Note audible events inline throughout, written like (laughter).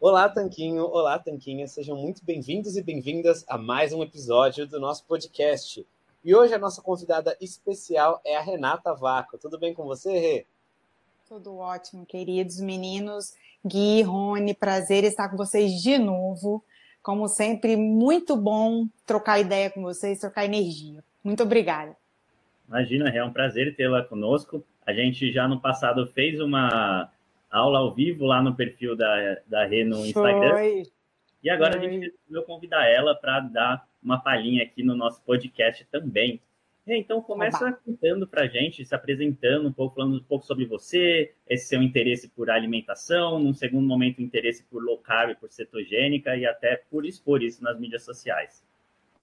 Olá, Tanquinho! Olá, Tanquinha! Sejam muito bem-vindos e bem-vindas a mais um episódio do nosso podcast. E hoje a nossa convidada especial é a Renata Vaco. Tudo bem com você, Rê? Tudo ótimo, queridos meninos. Gui, Rony, prazer estar com vocês de novo. Como sempre, muito bom trocar ideia com vocês, trocar energia. Muito obrigada. Imagina, é um prazer tê-la conosco. A gente já no passado fez uma aula ao vivo lá no perfil da, da Rê no Instagram. Foi. E agora Foi. a gente resolveu convidar ela para dar uma palhinha aqui no nosso podcast também. Rê, é, então começa Oba. contando para a gente, se apresentando um pouco, falando um pouco sobre você, esse seu interesse por alimentação, num segundo momento interesse por low carb, por cetogênica e até por expor isso nas mídias sociais.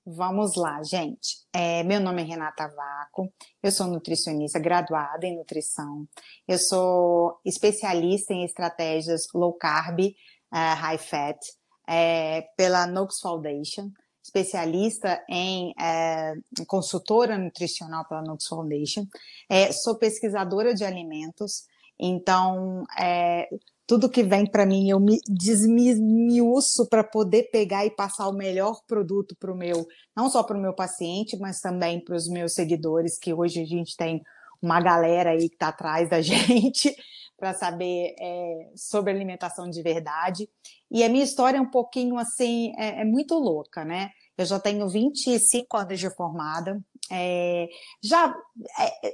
Vamos lá, gente. É, meu nome é Renata Vaco, eu sou nutricionista graduada em nutrição, eu sou especialista em estratégias low carb, uh, high fat, é, pela Nox Foundation, especialista em é, consultora nutricional pela Nox Foundation, é, sou pesquisadora de alimentos, então é, tudo que vem para mim eu me desmiuço para poder pegar e passar o melhor produto para o meu, não só para o meu paciente, mas também para os meus seguidores, que hoje a gente tem uma galera aí que está atrás da (laughs) gente para saber é, sobre alimentação de verdade. E a minha história é um pouquinho assim, é, é muito louca, né? Eu já tenho 25 anos de formada. É, já é, é,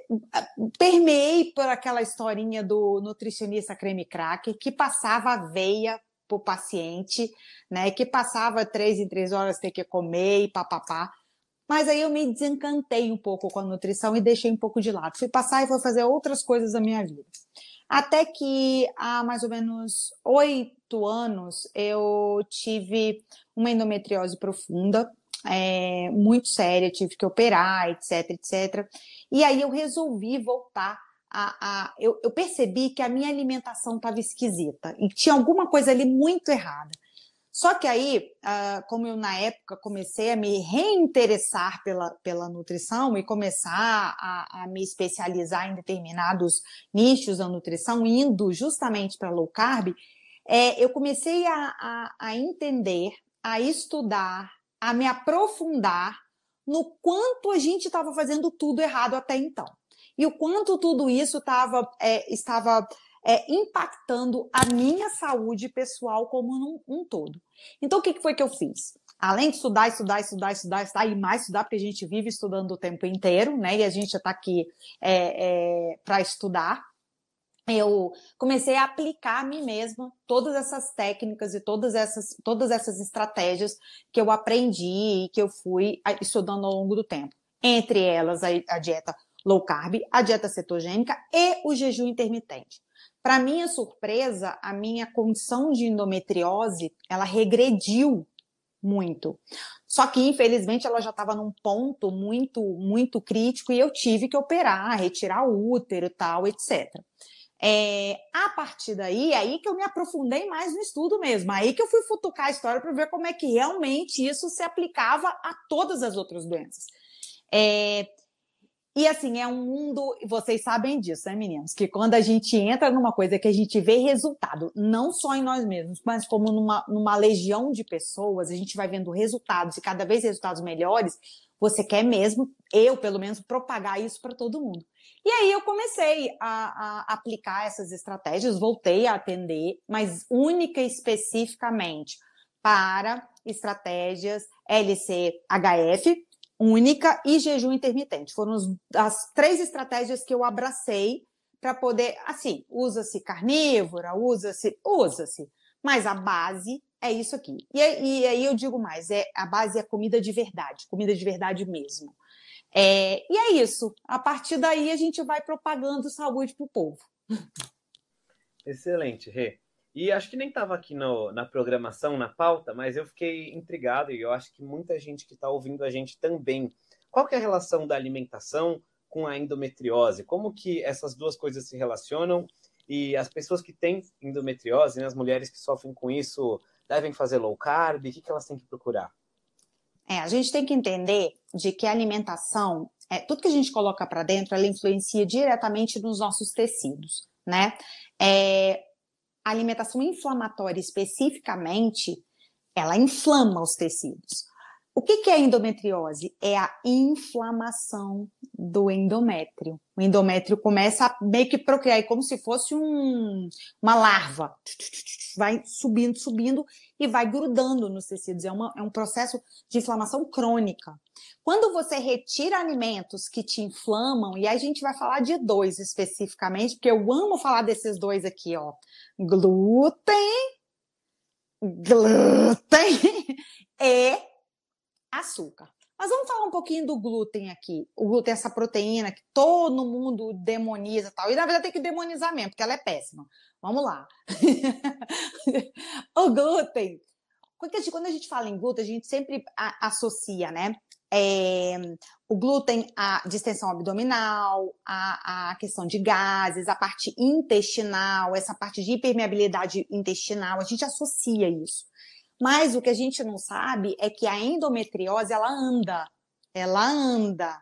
permeei por aquela historinha do nutricionista creme crack que passava veia para o paciente, né? Que passava três em três horas ter que comer e papapá. Mas aí eu me desencantei um pouco com a nutrição e deixei um pouco de lado. Fui passar e fui fazer outras coisas da minha vida. Até que há mais ou menos oito anos eu tive uma endometriose profunda, é, muito séria, tive que operar, etc, etc. E aí eu resolvi voltar a, a eu, eu percebi que a minha alimentação estava esquisita e tinha alguma coisa ali muito errada. Só que aí, ah, como eu na época comecei a me reinteressar pela, pela nutrição e começar a, a me especializar em determinados nichos da nutrição, indo justamente para low carb, é, eu comecei a, a, a entender, a estudar, a me aprofundar no quanto a gente estava fazendo tudo errado até então. E o quanto tudo isso tava, é, estava é, impactando a minha saúde pessoal como um todo. Então, o que, que foi que eu fiz? Além de estudar, estudar, estudar, estudar, estudar e mais estudar, porque a gente vive estudando o tempo inteiro, né? E a gente está aqui é, é, para estudar. Eu comecei a aplicar a mim mesma todas essas técnicas e todas essas, todas essas estratégias que eu aprendi e que eu fui estudando ao longo do tempo. Entre elas, a, a dieta low carb, a dieta cetogênica e o jejum intermitente. Para minha surpresa, a minha condição de endometriose, ela regrediu muito. Só que, infelizmente, ela já estava num ponto muito, muito crítico e eu tive que operar, retirar o útero e tal, etc. É, a partir daí, é aí que eu me aprofundei mais no estudo mesmo, é aí que eu fui futucar a história para ver como é que realmente isso se aplicava a todas as outras doenças. É, e assim, é um mundo, vocês sabem disso, né, meninos? Que quando a gente entra numa coisa que a gente vê resultado, não só em nós mesmos, mas como numa, numa legião de pessoas, a gente vai vendo resultados e cada vez resultados melhores, você quer mesmo, eu pelo menos, propagar isso para todo mundo. E aí eu comecei a, a aplicar essas estratégias, voltei a atender, mas única e especificamente para estratégias LCHF, única e jejum intermitente. Foram as três estratégias que eu abracei para poder, assim, usa-se carnívora, usa-se, usa-se, mas a base é isso aqui. E, e, aí eu digo mais, é a base é comida de verdade, comida de verdade mesmo. É, e é isso. A partir daí a gente vai propagando saúde para o povo. Excelente, Rê. E acho que nem estava aqui no, na programação, na pauta, mas eu fiquei intrigado e eu acho que muita gente que está ouvindo a gente também. Qual é a relação da alimentação com a endometriose? Como que essas duas coisas se relacionam? E as pessoas que têm endometriose, né, as mulheres que sofrem com isso, devem fazer low carb? O que, que elas têm que procurar? É, a gente tem que entender de que a alimentação, é, tudo que a gente coloca para dentro, ela influencia diretamente nos nossos tecidos, né? É, alimentação inflamatória especificamente, ela inflama os tecidos. O que, que é endometriose? É a inflamação do endométrio. O endométrio começa a meio que procriar, é como se fosse um, uma larva. Vai subindo, subindo e vai grudando nos tecidos. É, uma, é um processo de inflamação crônica. Quando você retira alimentos que te inflamam, e a gente vai falar de dois especificamente, porque eu amo falar desses dois aqui, ó. Glúten, glúten (laughs) e açúcar. Mas vamos falar um pouquinho do glúten aqui. O glúten é essa proteína que todo mundo demoniza tal. E na verdade tem que demonizar mesmo, porque ela é péssima. Vamos lá. (laughs) o glúten. Assim, quando a gente fala em glúten, a gente sempre associa, né? É, o glúten a distensão abdominal, a, questão de gases, a parte intestinal, essa parte de hipermeabilidade intestinal, a gente associa isso. Mas o que a gente não sabe é que a endometriose ela anda, ela anda.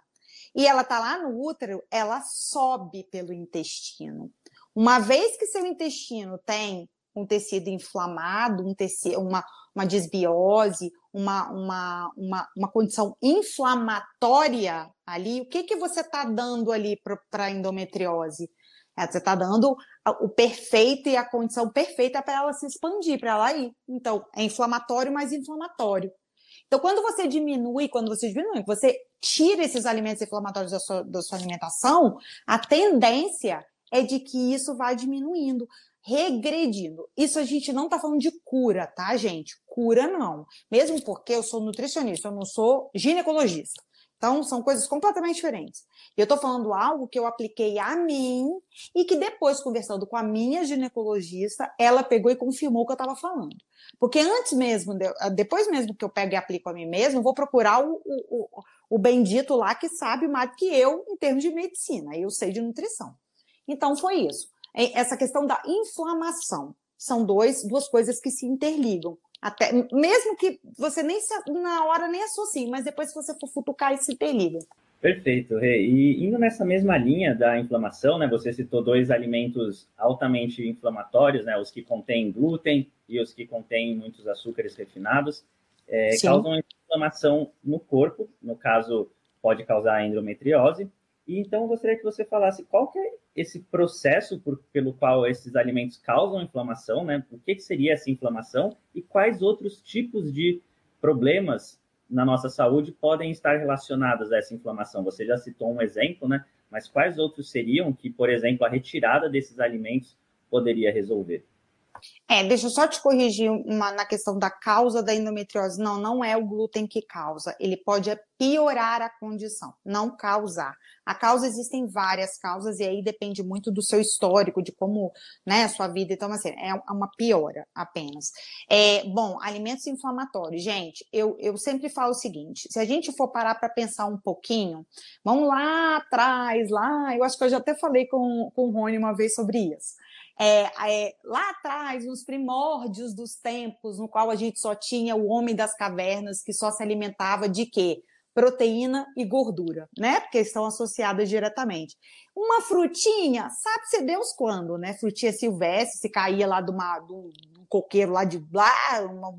E ela tá lá no útero, ela sobe pelo intestino. Uma vez que seu intestino tem um tecido inflamado, um tecido, uma, uma desbiose, uma, uma, uma, uma condição inflamatória ali, o que, que você está dando ali para a endometriose? É, você está dando o perfeito e a condição perfeita para ela se expandir, para ela ir. Então, é inflamatório, mas inflamatório. Então, quando você diminui, quando você diminui, você tira esses alimentos inflamatórios da sua, da sua alimentação, a tendência é de que isso vá diminuindo, regredindo. Isso a gente não está falando de cura, tá, gente? Cura não. Mesmo porque eu sou nutricionista, eu não sou ginecologista. Então, são coisas completamente diferentes. Eu estou falando algo que eu apliquei a mim e que depois, conversando com a minha ginecologista, ela pegou e confirmou o que eu estava falando. Porque antes mesmo, ah, depois mesmo que eu pego e aplico a mim mesmo, vou procurar o, o, o bendito lá que sabe mais que eu em termos de medicina. Eu sei de nutrição. Então, foi isso. Essa questão da inflamação. São dois, duas coisas que se interligam. Até, mesmo que você nem se, na hora nem associe, mas depois que você for futucar, isso tem liga. Perfeito, Rê. E indo nessa mesma linha da inflamação, né? Você citou dois alimentos altamente inflamatórios, né? Os que contêm glúten e os que contêm muitos açúcares refinados, é, causam inflamação no corpo. No caso, pode causar endometriose. E então eu gostaria que você falasse qual é esse processo por, pelo qual esses alimentos causam inflamação, né? O que, que seria essa inflamação e quais outros tipos de problemas na nossa saúde podem estar relacionados a essa inflamação? Você já citou um exemplo, né? Mas quais outros seriam que, por exemplo, a retirada desses alimentos poderia resolver? É, deixa eu só te corrigir uma, na questão da causa da endometriose. Não, não é o glúten que causa. Ele pode piorar a condição, não causar. A causa existem várias causas e aí depende muito do seu histórico, de como, né, a sua vida. Então, assim, é, é uma piora apenas. É, bom, alimentos inflamatórios. Gente, eu, eu sempre falo o seguinte: se a gente for parar para pensar um pouquinho, vamos lá atrás, lá. Eu acho que eu já até falei com, com o Rony uma vez sobre isso. É, é, lá atrás, nos primórdios dos tempos, no qual a gente só tinha o homem das cavernas, que só se alimentava de quê? Proteína e gordura, né? Porque estão associadas diretamente. Uma frutinha, sabe-se Deus quando, né? Frutinha silvestre, se caía lá de, uma, um coqueiro lá de blá, uma,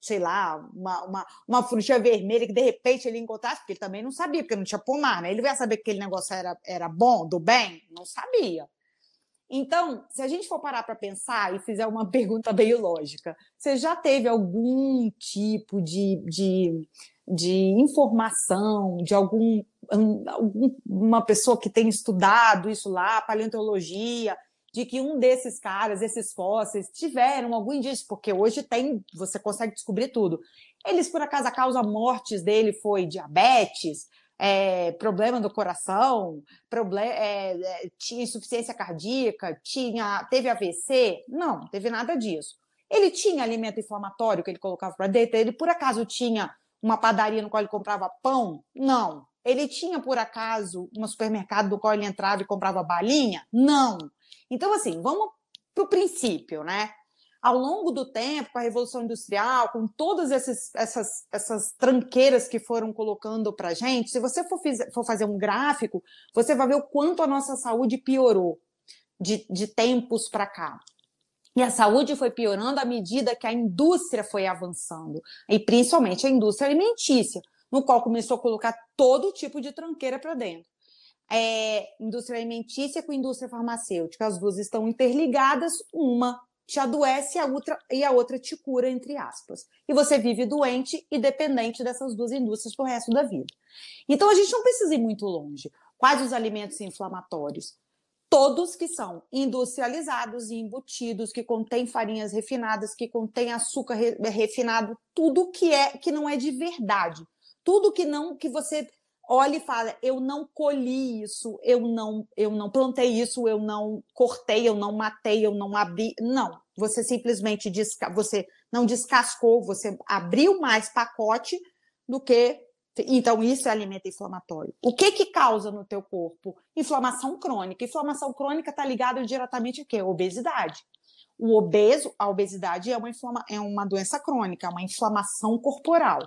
sei lá, uma, uma, uma frutinha vermelha que de repente ele encontrasse, porque ele também não sabia, porque não tinha pomar, né? Ele ia saber que aquele negócio era, era bom, do bem? Não sabia. Então, se a gente for parar para pensar e fizer uma (laughs) pergunta meio lógica, você já teve algum tipo de, de, de informação de algum, hum, alguma pessoa que tem estudado isso lá, paleontologia, de que um desses caras, esses fósseis, tiveram algum indício, porque hoje tem, você consegue descobrir tudo. Eles, por acaso, a causa mortes dele foi diabetes, é, problema do coração, problema, é, eh, eh, tinha insuficiência cardíaca, tinha, teve AVC. Não, teve nada disso. Ele tinha alimento inflamatório que ele colocava para dentro? Ele por acaso tinha uma padaria no qual ele comprava pão? Não. Ele tinha por acaso um supermercado no qual ele entrava e comprava balinha? Não. Então, assim, vamos para o princípio, né? ao longo do tempo, com a Revolução Industrial, com todas essas, essas, essas tranqueiras que foram colocando para a gente, se você for, for, fazer um gráfico, você vai ver o quanto a nossa saúde piorou de, de tempos para cá. E a saúde foi piorando à medida que a indústria foi avançando, e principalmente a indústria alimentícia, no qual começou a colocar todo tipo de tranqueira para dentro. É, indústria alimentícia com indústria farmacêutica, as duas estão interligadas, uma te adoece e a, outra, e a outra te cura, entre aspas. E você vive doente e dependente dessas duas indústrias o resto da vida. Então a gente não precisa ir muito longe. Quais os alimentos inflamatórios? Todos que são industrializados e embutidos, que contêm farinhas refinadas, que contêm açúcar re refinado, tudo que é que não é de verdade. Tudo que não que você olha e fala: eu não colhi isso, eu não, eu não plantei isso, eu não cortei, eu não matei, eu não abri. Não, você simplesmente desca... você não descascou, você abriu mais pacote do que. Então, isso é alimento inflamatório. O que que causa no teu corpo? Inflamação crônica. Inflamação crônica está ligada diretamente a quê? Obesidade. O obeso, a obesidade é uma, inflama... é uma doença crônica, é uma inflamação corporal.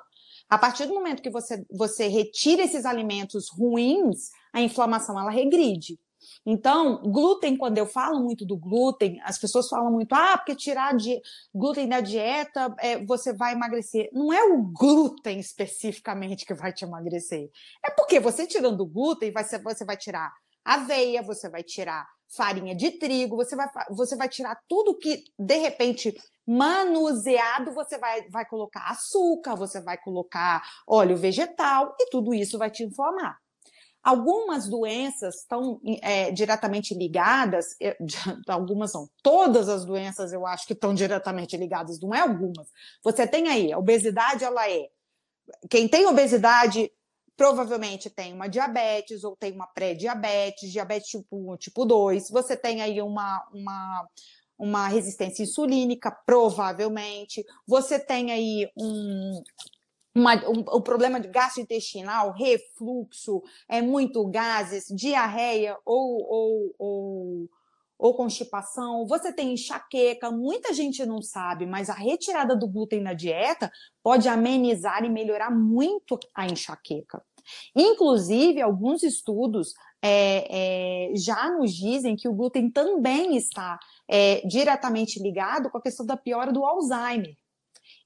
A partir do momento que você, você retira esses alimentos ruins, a inflamação ela regride. Então, glúten, quando eu falo muito do glúten, as pessoas falam muito, ah, porque tirar de glúten da dieta, é, você vai emagrecer. Não é o glúten especificamente que vai te emagrecer. É porque você tirando o glúten, vai ser, você vai tirar aveia, você vai tirar farinha de trigo, você vai, você vai tirar tudo que, de repente, manuseado, você vai, vai colocar açúcar, você vai colocar óleo vegetal e tudo isso vai te inflamar. Algumas doenças estão é, diretamente ligadas, (laughs) algumas são, todas as doenças eu acho que estão diretamente ligadas, não é algumas. Você tem aí, a obesidade ela é. Quem tem obesidade provavelmente tem uma diabetes ou tem uma pré-diabetes, diabetes tipo 1, tipo 2, você tem aí uma, uma, uma resistência insulínica, provavelmente, você tem aí um, uma, um, o problema de gastrointestinal, refluxo, é muito gases, diarreia ou, ou, ou ou constipação, você tem enxaqueca, muita gente não sabe, mas a retirada do glúten da dieta pode amenizar e melhorar muito a enxaqueca. Inclusive, alguns estudos é, é, já nos dizem que o glúten também está é, diretamente ligado com a questão da piora do Alzheimer.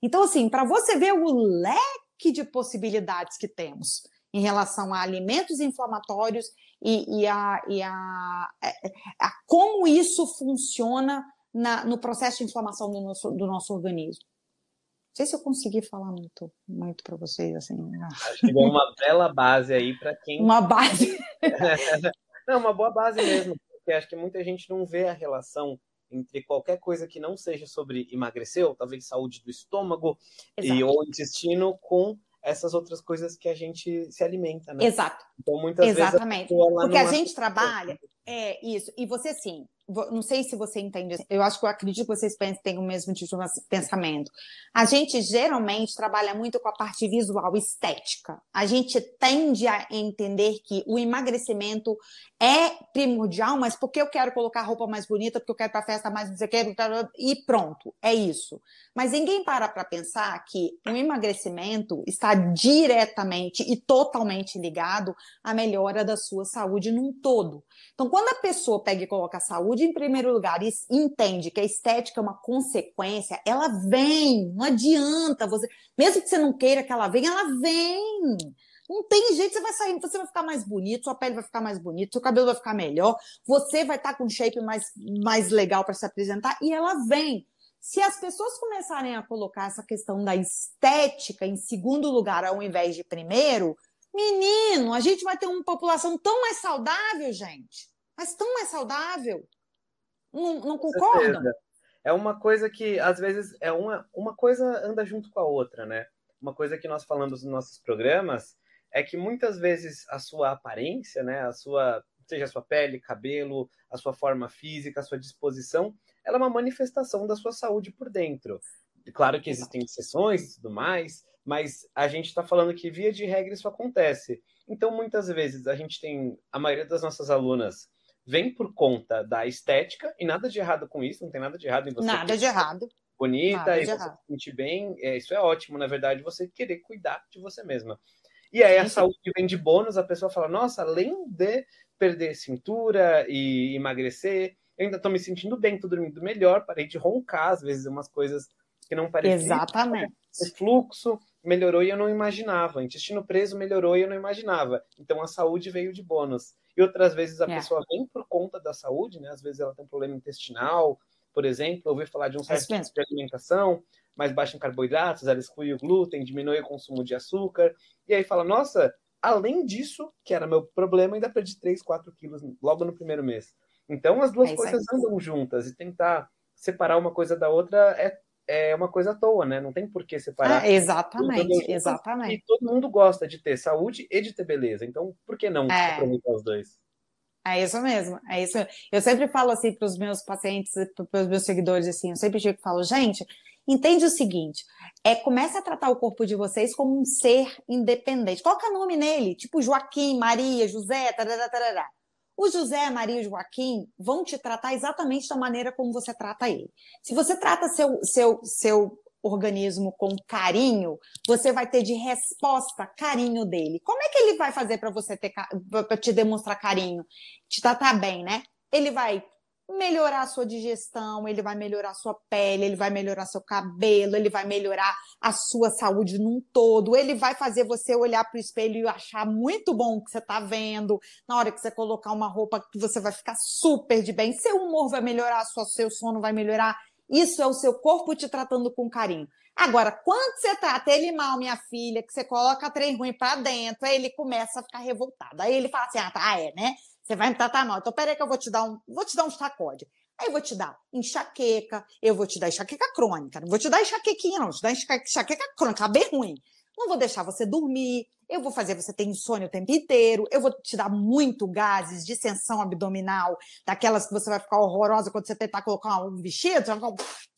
Então, assim, para você ver o leque de possibilidades que temos em relação a alimentos inflamatórios e, e, a, e a, é, é, a, como isso funciona na, no processo de inflamação do nosso, do nosso organismo. Não sei se eu consegui falar muito, muito para vocês assim. Né? Acho que uma bela base aí para quem. Uma base. (laughs) não, uma boa base mesmo, porque acho que muita gente não vê a relação entre qualquer coisa que não seja sobre emagrecer, ou talvez saúde do estômago Exato. e ou intestino, com essas outras coisas que a gente se alimenta, né? Exato. Então, muitas Exatamente. vezes. exatamente. Porque a gente trabalha, é isso. E você, sim, não sei se você entende, assim, eu acho que eu acredito que vocês têm o mesmo tipo de pensamento. A gente geralmente trabalha muito com a parte visual, estética. A gente tende a entender que o emagrecimento é primordial, mas porque eu quero colocar roupa mais bonita, porque eu quero para festa mais não sei o que, e pronto, é isso. Mas ninguém para para pensar que o emagrecimento está diretamente e totalmente ligado à melhora da sua saúde num todo. Então, quando a pessoa pega e coloca a saúde saúde em primeiro lugar e entende que a estética é uma consequência, ela vem. Não adianta você, mesmo que você não queira que ela venha, ela vem. Não tem jeito, você vai sair, você vai ficar mais bonito, sua pele vai ficar mais bonita, seu cabelo vai ficar melhor, você vai estar tá com um shape mais, mais legal para se apresentar e ela vem. Se as pessoas começarem a colocar essa questão da estética em segundo lugar ao invés de primeiro, menino, a gente vai ter uma população tão mais saudável, gente. Mas tão mais saudável. Não, não É uma coisa que, às vezes, é uma, uma coisa anda junto com a outra, né? Uma coisa que nós falamos nos nossos programas é que muitas vezes a sua aparência, né, a sua, seja a sua pele, cabelo, a sua forma física, a sua disposição, ela é uma manifestação da sua saúde por dentro. Claro que existem exceções e tudo mais, mas a gente está falando que via de regra isso acontece. Então, muitas vezes, a gente tem, a maioria das nossas alunas vem por conta da estética, e nada de errado com isso, não tem nada de errado em você. Nada de errado. Bonita, nada e você errado. se sentir bem, é, isso é ótimo, na verdade, você querer cuidar de você mesma. E aí a saúde vem de bônus, a pessoa fala, nossa, além de perder cintura e emagrecer, eu ainda estou me sentindo bem, estou dormindo melhor, parei de roncar, às vezes umas coisas que não pareciam. Exatamente. O fluxo melhorou e eu não imaginava, o intestino preso melhorou e eu não imaginava. Então a saúde veio de bônus. E outras vezes a é. pessoa vem por conta da saúde, né? Às vezes ela tem um problema intestinal, por exemplo, ouvi falar de um certo tipo de alimentação mais baixa em carboidratos, ela exclui o glúten, diminui o consumo de açúcar, e aí fala, nossa, além disso, que era meu problema, ainda perdi 3, 4 quilos logo no primeiro mês. Então as duas é coisas andam juntas, e tentar separar uma coisa da outra é é uma coisa à toa, né? Não tem por que separar. Ah, exatamente, exatamente. E todo mundo gosta de ter saúde e de ter beleza. Então, por que não é. aproveitar os dois? É isso mesmo, é isso. Eu sempre falo assim para os meus pacientes, para os meus seguidores, assim, eu sempre digo que falo, gente, entende o seguinte, é comece a tratar o corpo de vocês como um ser independente. Coloca nome nele, tipo Joaquim, Maria, José, tarará, tarará. O José, a Maria e o Joaquim vão te tratar exatamente da maneira como você trata ele. Se você trata seu, seu, seu organismo com carinho, você vai ter de resposta carinho dele. Como é que ele vai fazer para você ter para te demonstrar carinho? Te tratar bem, né? Ele vai melhorar a sua digestão, ele vai melhorar a sua pele, ele vai melhorar seu cabelo, ele vai melhorar a sua saúde num todo, ele vai fazer você olhar para o espelho e achar muito bom o que você está vendo. Na hora que você colocar uma roupa, você vai ficar super de bem, seu humor vai melhorar, seu sono vai melhorar. Isso é o seu corpo te tratando com carinho. Agora, quando você trata ele mal, minha filha, que você coloca trem ruim para dentro, aí ele começa a ficar revoltado. Aí ele fala assim: ah, tá, é, né? Você vai me tratar mal. Então, peraí que eu vou te dar um, vou te dar um sacode. Aí eu vou te dar enxaqueca, eu vou te dar enxaqueca crônica, não vou te dar enxaquequinha, não, vou te dar enxaqueca crônica, bem ruim. Não vou deixar você dormir, eu vou fazer você ter insônia o tempo inteiro, eu vou te dar muito gases, distensão abdominal, daquelas que você vai ficar horrorosa quando você tentar colocar um vestido,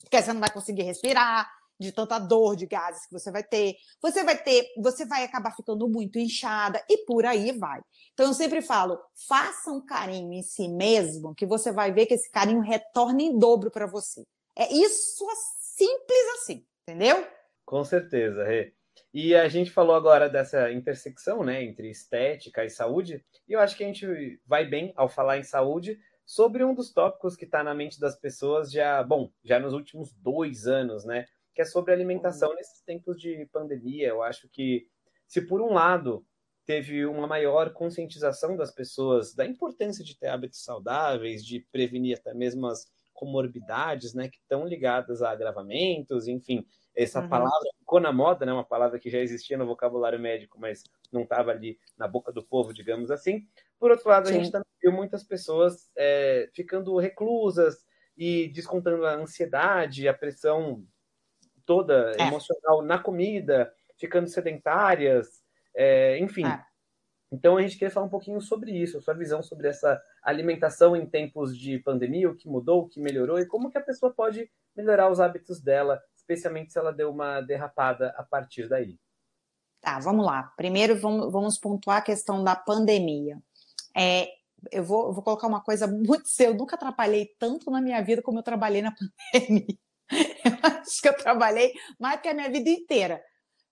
porque você não vai conseguir respirar de tanta dor de gases que você vai ter. Você vai ter, você vai acabar ficando muito inchada e por aí vai. Então eu sempre falo, faça um carinho em si mesmo, que você vai ver que esse carinho retorna em dobro para você. É isso é simples assim, entendeu? Com certeza, Rê. E a gente falou agora dessa intersecção, né, entre estética e saúde, e eu acho que a gente vai bem ao falar em saúde sobre um dos tópicos que está na mente das pessoas já, bom, já nos últimos dois anos, né, que é sobre alimentação uhum. nesses tempos de pandemia. Eu acho que, se por um lado teve uma maior conscientização das pessoas da importância de ter hábitos saudáveis, de prevenir até mesmo as comorbidades, né, que estão ligadas a agravamentos, enfim, essa uhum. palavra ficou na moda, né, uma palavra que já existia no vocabulário médico, mas não estava ali na boca do povo, digamos assim. Por outro lado, Sim. a gente também viu muitas pessoas é, ficando reclusas e descontando a ansiedade, a pressão toda é. emocional na comida, ficando sedentárias, é, enfim. É. Então a gente queria falar um pouquinho sobre isso, sua visão sobre essa alimentação em tempos de pandemia, o que mudou, o que melhorou e como que a pessoa pode melhorar os hábitos dela, especialmente se ela deu uma derrapada a partir daí. Tá, vamos lá. Primeiro vamos, vamos pontuar a questão da pandemia. É, eu vou, vou, colocar uma coisa muito (laughs) seu, eu nunca atrapalhei tanto na minha vida como eu trabalhei na (laughs) pandemia. (laughs) Eu acho que eu trabalhei mais que a minha vida inteira.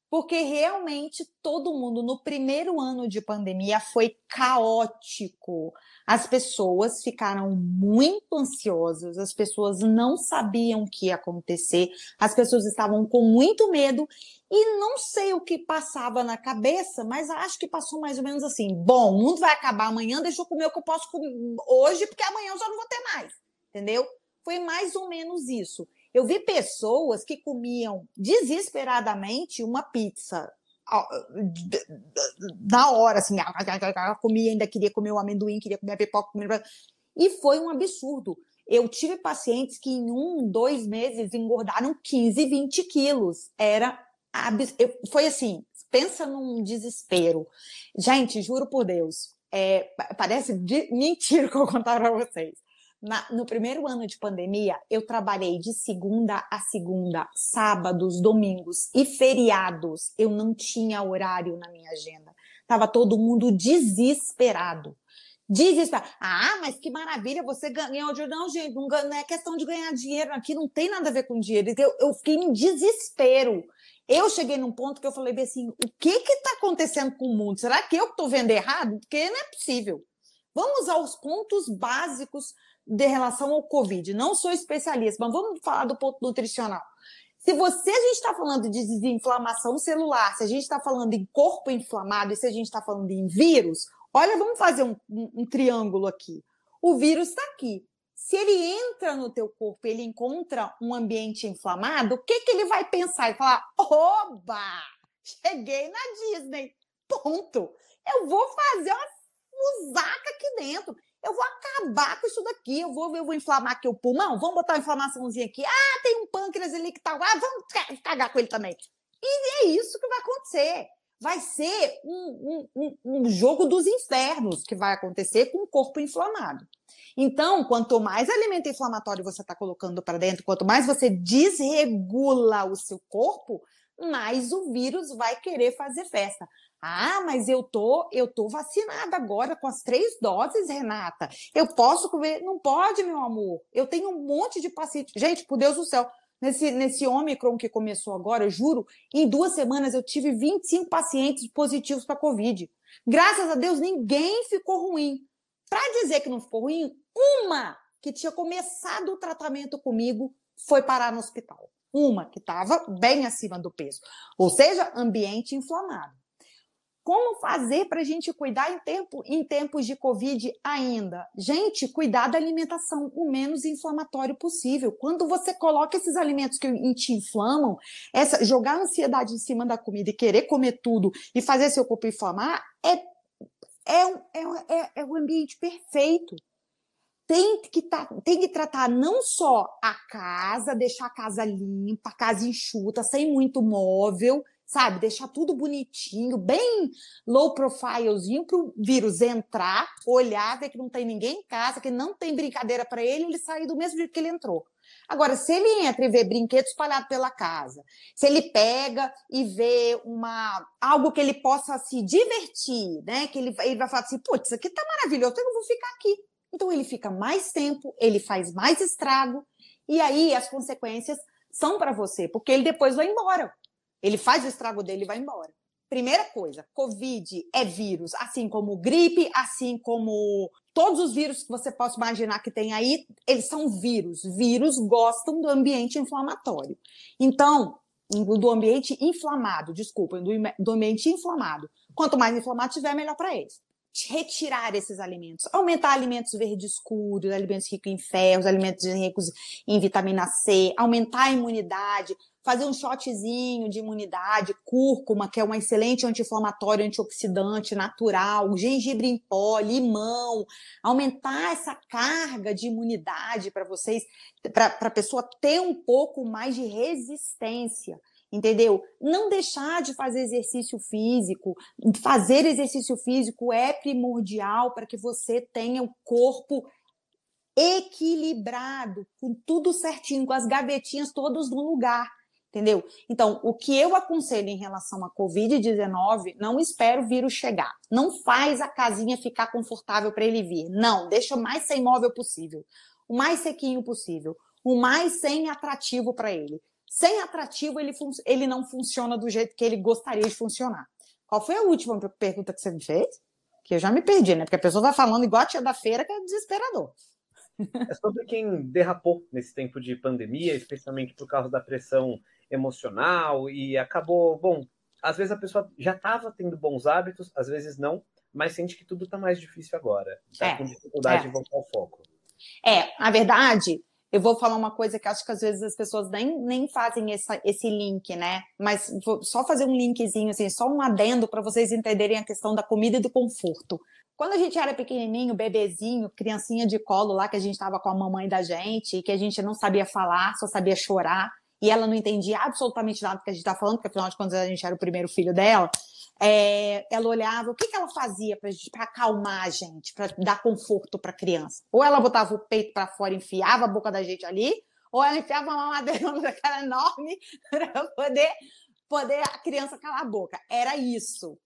Porque realmente todo mundo no primeiro ano de pandemia foi caótico. As pessoas ficaram muito ansiosas, as pessoas não sabiam o que ia acontecer, as pessoas estavam com muito medo e não sei o que passava na cabeça, mas acho que passou mais ou menos assim: bom, o mundo vai acabar amanhã, deixa eu comer o que eu posso comer hoje, porque amanhã eu já não vou ter mais. Entendeu? Foi mais ou menos isso. Eu vi pessoas que comiam desesperadamente uma pizza na hora, assim, ah, ah, ah, comia, ainda queria comer o um amendoim, queria comer a pipoca, comer... e foi um absurdo. Eu tive pacientes que em um, dois meses engordaram 15, 20 quilos. Era abs... Eu... foi assim, pensa num desespero. Gente, juro por Deus, é, parece de... mentira que eu contar para vocês na, no primeiro ano de pandemia, eu trabalhei de segunda a segunda, sábados, domingos e feriados. Eu não tinha horário na minha agenda. Tava todo mundo desesperado. Desesperado. Ah, mas que maravilha, você ganhou dinheiro. Não, gente, não, não é questão de ganhar dinheiro. Aqui não tem nada a ver com dinheiro. Então, eu, eu fiquei em desespero. Eu cheguei num ponto que eu falei assim, o que que tá acontecendo com o mundo? Será que eu estou vendo errado? Porque não é possível. Vamos aos pontos básicos de relação ao Covid. Não sou especialista, mas vamos falar do ponto nutricional. Se você a gente está falando de desinflamação celular, se a gente está falando em corpo inflamado e se a gente está falando em vírus, olha, vamos fazer um, um, um triângulo aqui. O vírus está aqui. Se ele entra no teu corpo, ele encontra um ambiente inflamado, o que, que ele vai pensar e falar? Oba! Cheguei na Disney. Ponto. Eu vou fazer uma musaca aqui dentro eu vou acabar com isso daqui, eu vou, eu vou inflamar aqui o pulmão, vamos botar uma inflamaçãozinha aqui, ah, tem um pâncreas ali que tá lá, vamos cagar com ele também. E é isso que vai acontecer. Vai ser um, um, um, um jogo dos infernos que vai acontecer com o corpo inflamado. Então, quanto mais alimento inflamatório você está colocando para dentro, quanto mais você desregula o seu corpo, mais o vírus vai querer fazer festa. Ah, mas eu tô, eu tô vacinada agora com as três doses, Renata. Eu posso comer? Não pode, meu amor. Eu tenho um monte de paciente. Gente, por Deus do céu, nesse, nesse Omicron que começou agora, juro, em duas semanas eu tive 25 pacientes positivos para Covid. Graças a Deus, ninguém ficou ruim. Para dizer que não ficou ruim, uma que tinha começado o tratamento comigo foi parar no hospital. Uma que estava bem acima do peso, ou seja, ambiente inflamado. Como fazer para a gente cuidar em, tempo, em tempos de Covid ainda? Gente, cuidar da alimentação o menos inflamatório possível. Quando você coloca esses alimentos que te inflamam, essa, jogar a ansiedade em cima da comida e querer comer tudo e fazer seu corpo inflamar, é, é, é, é, é o ambiente perfeito tem que, tá, tem que tratar não só a casa, deixar a casa limpa, a casa enxuta, sem muito móvel, sabe? Deixar tudo bonitinho, bem low profilezinho para o vírus entrar, olhar, ver que não tem ninguém em casa, que não tem brincadeira para ele, ele sair do mesmo jeito que ele entrou. Agora, se ele entra e vê brinquedo espalhado pela casa, se ele pega e vê uma algo que ele possa se divertir, né? Que ele, ele vai falar assim, putz, isso aqui tá maravilhoso, então eu não vou ficar aqui. Então ele fica mais tempo, ele faz mais estrago, e aí as consequências são para você, porque ele depois vai embora. Ele faz o estrago dele e vai embora. Primeira coisa, Covid é vírus, assim como gripe, assim como todos os vírus que você possa imaginar que tem aí, eles são vírus. Vírus gostam do ambiente inflamatório. Então, do ambiente inflamado, desculpa, do, do ambiente inflamado. Quanto mais inflamado tiver, melhor para eles retirar esses alimentos, aumentar alimentos verdes escuros, alimentos ricos em ferros, alimentos ricos em vitamina C, aumentar a imunidade, fazer um shotzinho de imunidade, cúrcuma, que é um excelente anti-inflamatório, antioxidante natural, gengibre em pó, limão, aumentar essa carga de imunidade para vocês, para a pessoa ter um pouco mais de resistência entendeu? Não deixar de fazer exercício físico. Fazer exercício físico é primordial para que você tenha o corpo equilibrado, com tudo certinho, com as gavetinhas todas no lugar entendeu? Então, o que eu aconselho em relação à Covid-19, não espero o vírus chegar. Não faz a casinha ficar confortável para ele vir. Não, deixa o mais sem móvel possível, o mais sequinho possível, o mais sem atrativo para ele. Sem atrativo, ele, ele não funciona do jeito que ele gostaria de funcionar. Qual foi a última pergunta que você me fez? Que eu já me perdi, né? Porque a pessoa vai tá falando igual a tia da feira, que é desesperador. É sobre quem derrapou nesse tempo de pandemia, especialmente por causa da pressão emocional e acabou, bom, às vezes a pessoa já estava tendo bons hábitos, às vezes não, mas sente que tudo está mais difícil agora, está é, com dificuldade é. de voltar ao foco. É, na verdade, eu vou falar uma coisa que acho que às vezes as pessoas nem, nem fazem essa, esse link, né? Mas vou só fazer um linkzinho, assim, só um adendo para vocês entenderem a questão da comida e do conforto. Quando a gente era pequenininho, bebezinho, criancinha de colo lá, que a gente estava com a mamãe da gente, e que a gente não sabia falar, só sabia chorar, e ela não entendia absolutamente nada do que a gente está falando, porque afinal de contas a gente era o primeiro filho dela. É, ela olhava, o que, que ela fazia para acalmar a gente, para dar conforto para a criança? Ou ela botava o peito para fora, enfiava a boca da gente ali, ou ela enfiava uma mamadeirona daquela (laughs) enorme para poder, poder a criança calar a boca. Era isso.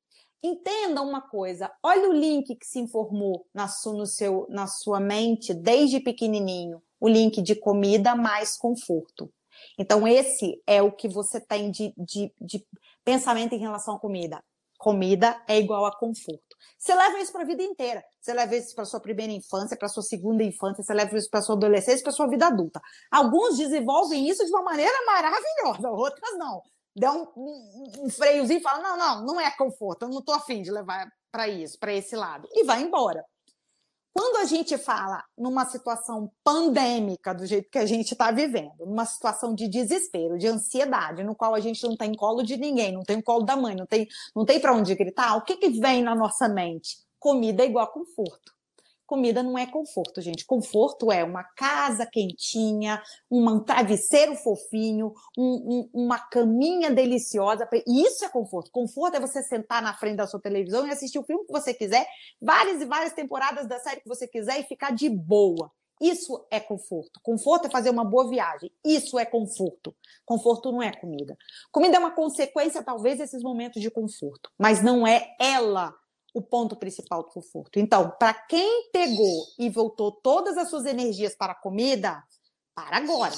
Entenda uma coisa, olha o link que se informou na no seu, na sua mente desde pequenininho, o link de comida mais conforto. Então, esse é o que você tem de, de, de pensamento em relação à comida. Comida é igual a conforto. Você leva isso para a vida inteira. Você leva isso para sua primeira infância, para sua segunda infância, você leva isso para sua adolescência, para sua vida adulta. Alguns desenvolvem isso de uma maneira maravilhosa, outras não. Dá um, um, um freiozinho e fala: não, não, não é conforto, eu não estou afim de levar para isso, para esse lado. E vai embora. Quando a gente fala numa situação pandêmica, do jeito que a gente está vivendo, numa situação de desespero, de ansiedade, no qual a gente não tem colo de ninguém, não tem colo da mãe, não tem, não tem para onde gritar, o que, que vem na nossa mente? Comida é igual conforto. Comida não é conforto, gente. Conforto é uma casa quentinha, um travesseiro fofinho, um, um, uma caminha deliciosa. Isso é conforto. Conforto é você sentar na frente da sua televisão e assistir o filme que você quiser, várias e várias temporadas da série que você quiser e ficar de boa. Isso é conforto. Conforto é fazer uma boa viagem. Isso é conforto. Conforto não é comida. Comida é uma consequência, talvez, desses momentos de conforto, mas não é ela o ponto principal do conforto. Então, para quem pegou e voltou todas as suas energias para a comida, para agora.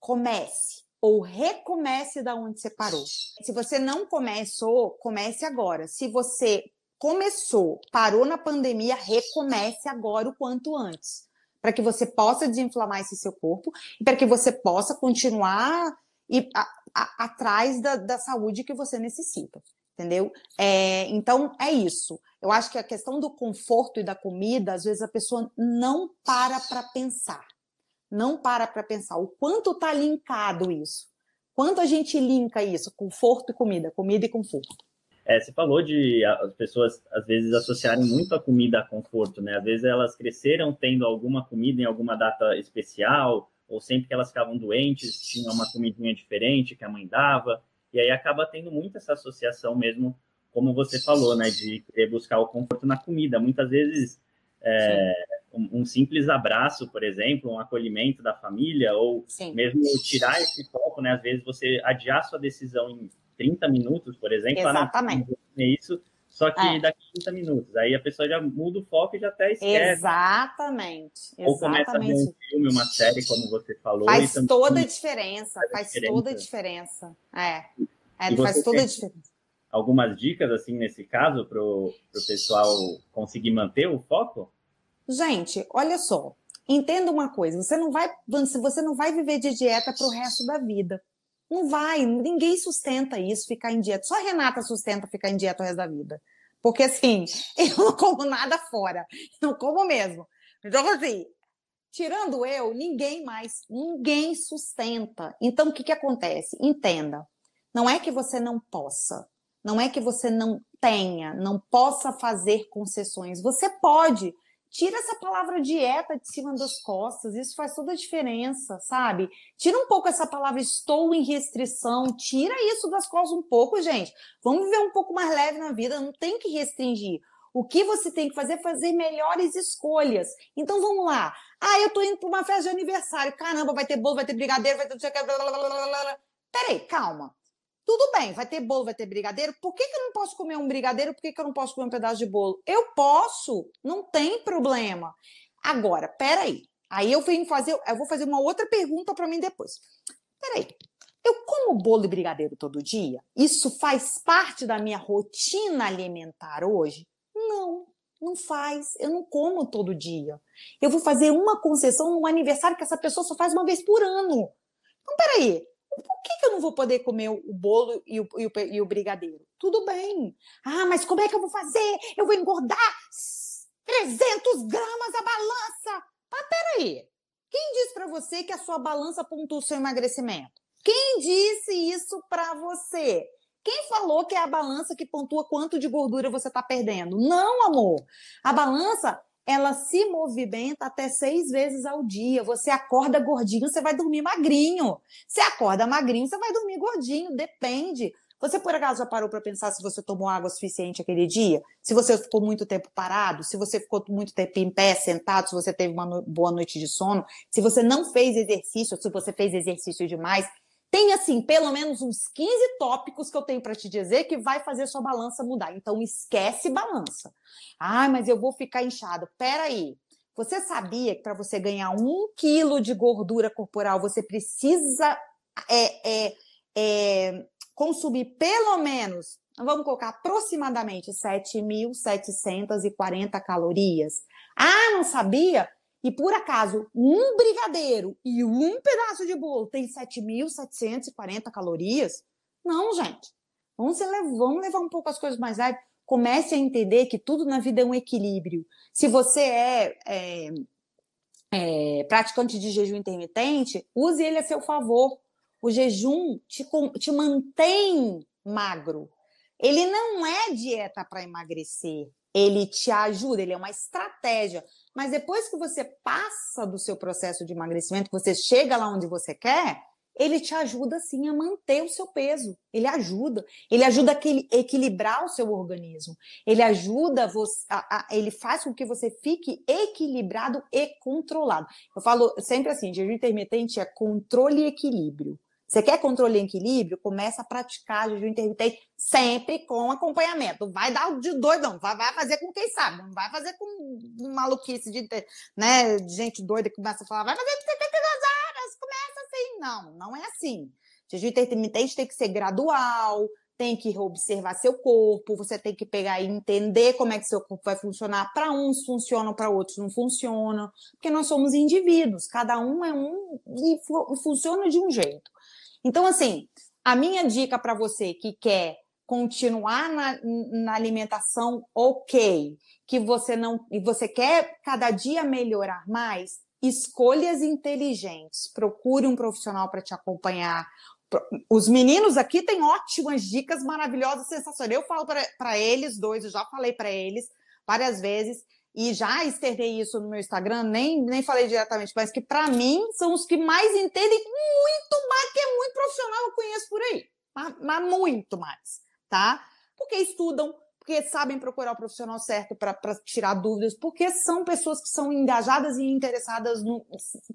Comece ou recomece da onde você parou. Se você não começou, comece agora. Se você começou, parou na pandemia, recomece agora o quanto antes, para que você possa desinflamar esse seu corpo e para que você possa continuar e, a, a, atrás da, da saúde que você necessita entendeu? É, então, é isso. Eu acho que a questão do conforto e da comida, às vezes a pessoa não para para pensar. Não para para pensar o quanto está linkado isso. Quanto a gente linka isso, conforto e comida, comida e conforto. É, você falou de as pessoas às vezes associarem muito a comida a conforto, né? Às vezes elas cresceram tendo alguma comida em alguma data especial, ou sempre que elas ficavam doentes, tinha uma comidinha diferente que a mãe dava. E aí acaba tendo muito essa associação mesmo, como você falou, né? De querer buscar o conforto na comida. Muitas vezes é, um, um, simples abraço, por exemplo, um acolhimento da família, ou Sim. mesmo tirar esse foco, né? Às vezes você adiar sua decisão em 30 minutos, por exemplo, Exatamente. Ah, não, isso só que é. daqui 30 minutos. Aí a pessoa já muda o foco e já até esquece. Exatamente. Ou começa Exatamente. a ver um filme, uma série, como você falou. Faz também, toda a diferença. Faz, faz diferença. toda a diferença. É. é faz toda a diferença. Algumas dicas, assim, nesse caso, para o pessoal conseguir manter o foco? Gente, olha só. Entenda uma coisa, você não vai, você não vai viver de dieta para o resto da vida. Não vai, ninguém sustenta isso, ficar em dieta. Só a Renata sustenta ficar em dieta o resto da vida. Porque assim, (laughs) eu não como nada fora. Não como mesmo. Então, assim, tirando eu, ninguém mais, ninguém sustenta. Então, o que, que acontece? Entenda. Não é que você não possa, não é que você não tenha, não possa fazer concessões. Você pode, Tira essa palavra dieta de cima das costas, isso faz toda a diferença, sabe? Tira um pouco essa palavra estou em restrição, tira isso das costas um pouco, gente. Vamos viver um pouco mais leve na vida, não tem que restringir. O que você tem que fazer é fazer melhores escolhas. Então vamos lá. Ah, eu tô indo para uma festa de aniversário. Caramba, vai ter bolo, vai ter brigadeiro, vai ter. Peraí, calma. Tudo bem, vai ter bolo, vai ter brigadeiro. Por que, que eu não posso comer um brigadeiro? Por que, que eu não posso comer um pedaço de bolo? Eu posso, não tem problema. Agora, peraí. Aí eu venho fazer, eu vou fazer uma outra pergunta para mim depois. Peraí, eu como bolo e brigadeiro todo dia? Isso faz parte da minha rotina alimentar hoje? Não, não faz. Eu não como todo dia. Eu vou fazer uma concessão num aniversário que essa pessoa só faz uma vez por ano. Então, peraí, por que, que, eu não vou poder comer o bolo e o, e, o, e o brigadeiro? Tudo bem. Ah, mas como é que eu vou fazer? Eu vou engordar 300 gramas a balança. Mas peraí. Quem disse para você que a sua balança pontua o seu emagrecimento? Quem disse isso para você? Quem falou que é a balança que pontua quanto de gordura você está perdendo? Não, amor. A balança ela se movimenta até seis vezes ao dia. Você acorda gordinho, você vai dormir magrinho. Você acorda magrinho, você vai dormir gordinho, depende. Você por acaso já parou para pensar se você tomou água suficiente aquele dia? Se você ficou muito tempo parado? Se você ficou muito tempo em pé, sentado? Se você teve uma boa noite de sono? Se você não fez exercício? Se você fez exercício demais? Tem, assim, pelo menos uns 15 tópicos que eu tenho para te dizer que vai fazer sua balança mudar. Então, esquece balança. Ah, mas eu vou ficar inchado. Peraí. Você sabia que para você ganhar um quilo de gordura corporal, você precisa é, é, é, consumir pelo menos, vamos colocar aproximadamente 7.740 calorias? Ah, não sabia? e por acaso um brigadeiro e um pedaço de bolo tem 7.740 calorias, não, gente. Vamos levar, vamos levar um pouco as coisas mais leves. Comece a entender que tudo na vida é um equilíbrio. Se você é, é, é praticante de jejum intermitente, use ele a seu favor. O jejum te, te mantém magro. Ele não é dieta para emagrecer. Ele te ajuda, ele é uma estratégia. Mas depois que você passa do seu processo de emagrecimento, que você chega lá onde você quer, ele te ajuda sim a manter o seu peso. Ele ajuda. Ele ajuda a equilibrar o seu organismo. Ele ajuda você. A, a, ele faz com que você fique equilibrado e controlado. Eu falo sempre assim: jejum intermitente é controle e equilíbrio. Você quer controle e equilíbrio? Começa a praticar jejum intermitente sempre com acompanhamento. Vai dar de doidão, não. Vai, vai fazer com quem sabe. Não vai fazer com maluquice de, né, de gente doida que começa a falar, vai fazer 72 horas, começa assim. Não, não é assim. Jejum intermitente tem que ser gradual, tem que observar seu corpo, você tem que pegar e entender como é que seu corpo vai funcionar. Para uns funciona, para outros não funciona, porque nós somos indivíduos, cada um é um e funciona de um jeito. Então, assim, a minha dica para você que quer continuar na, na, alimentação ok, que você não e você quer cada dia melhorar mais, escolhas inteligentes. Procure um profissional para te acompanhar. Os meninos aqui têm ótimas dicas maravilhosas, sensacionais. Eu falo para eles dois, eu já falei para eles várias vezes e já externei isso no meu Instagram, nem, nem falei diretamente, mas que para mim são os que mais entendem muito mais, que é muito profissional, eu conheço por aí, mas, mas muito mais, tá? Porque estudam, porque sabem procurar o profissional certo para tirar dúvidas, porque são pessoas que são engajadas e interessadas, no,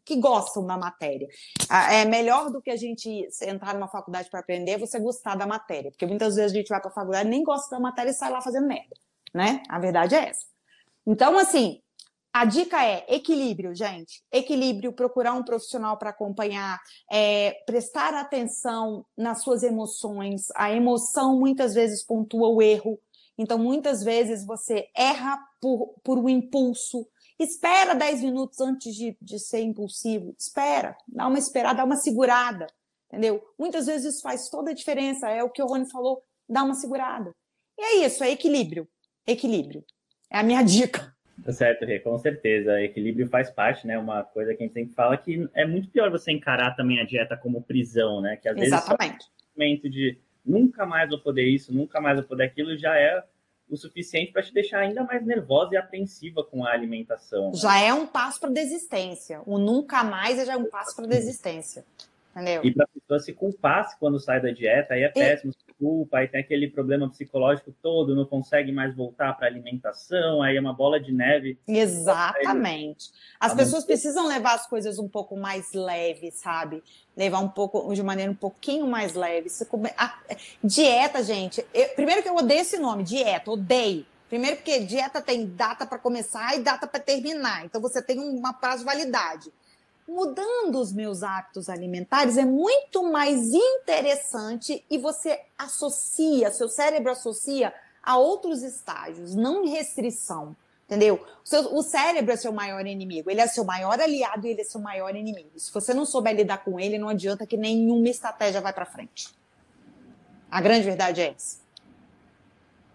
que gostam da matéria. Ah, é melhor do que a gente entrar numa faculdade para aprender, é você gostar da matéria, porque muitas vezes a gente vai para a faculdade nem gosta da matéria e sai lá fazendo merda, né? A verdade é essa. Então, assim, a dica é equilíbrio, gente. Equilíbrio, procurar um profissional para acompanhar, é, prestar atenção nas suas emoções. A emoção muitas vezes pontua o erro. Então, muitas vezes você erra por, por um impulso. Espera 10 minutos antes de, de ser impulsivo. Espera, dá uma esperada, dá uma segurada. Entendeu? Muitas vezes isso faz toda a diferença. É o que o Rony falou, dá uma segurada. E é isso, é equilíbrio. Equilíbrio. É a minha dica. Tá certo, Rê, com certeza. Equilíbrio faz parte, né? Uma coisa que a gente sempre fala que é muito pior você encarar também a dieta como prisão, né? Que às Exatamente. vezes o de nunca mais vou poder isso, nunca mais vou poder aquilo já é o suficiente para te deixar ainda mais nervosa e apreensiva com a alimentação. Né? Já é um passo para desistência. O nunca mais já é um passo para desistência. Entendeu? E para a pessoa se culpar quando sai da dieta, aí é péssimo, e... se culpa, aí tem aquele problema psicológico todo, não consegue mais voltar para alimentação, aí é uma bola de neve. Exatamente. As tá pessoas precisam levar as coisas um pouco mais leves, sabe? Levar um pouco, de maneira um pouquinho mais leve. Come... A... Dieta, gente, eu... primeiro que eu odeio esse nome, dieta, odeio. Primeiro porque dieta tem data para começar e data para terminar, então você tem uma prazo de validade mudando os meus hábitos alimentares é muito mais interessante e você associa, seu cérebro associa a outros estágios, não restrição. Entendeu? O, seu, o cérebro é seu maior inimigo, ele é seu maior aliado e ele é seu maior inimigo. Se você não souber lidar com ele, não adianta que nenhuma estratégia vai para frente. A grande verdade é essa.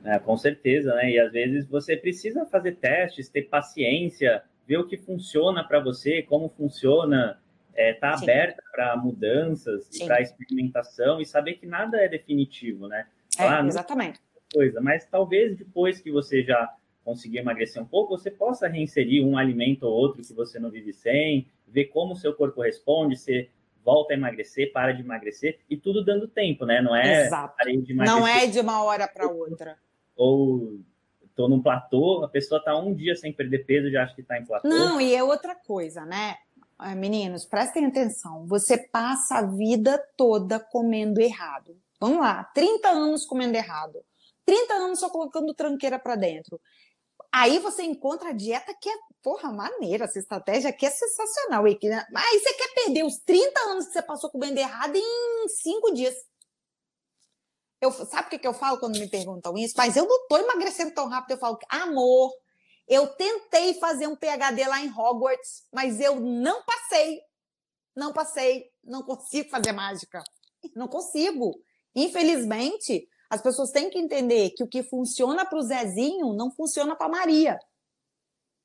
É, com certeza, né? E às vezes você precisa fazer testes, ter paciência, ver o que funciona para você, como funciona, está é, tá aberta para mudanças e para experimentação e saber que nada é definitivo, né? É, ah, exatamente. Coisa, mas talvez depois que você já conseguir emagrecer um pouco, você possa reinserir um alimento ou outro que você não vive sem, ver como o seu corpo responde, se volta a emagrecer, para de emagrecer e tudo dando tempo, né? Não é Exato. Não é de uma hora para outra. Ou tô num platô, a pessoa tá um dia sem perder peso já acha que tá em platô. Não, e é outra coisa, né? É, meninos, prestem atenção. Você passa a vida toda comendo errado. Vamos lá, 30 anos comendo errado. 30 anos só colocando tranqueira para dentro. Aí você encontra a dieta que é, porra, maneira, essa estratégia que é sensacional. Né? Aí você quer perder os 30 anos que você passou comendo errado em 5 dias. Eu, sabe o que, que eu falo quando me perguntam isso? Mas eu não estou emagrecendo tão rápido. Eu falo, amor, eu tentei fazer um PhD lá em Hogwarts, mas eu não passei. Não passei. Não consigo fazer mágica. Não consigo. Infelizmente, as pessoas têm que entender que o que funciona para o Zezinho não funciona para a Maria.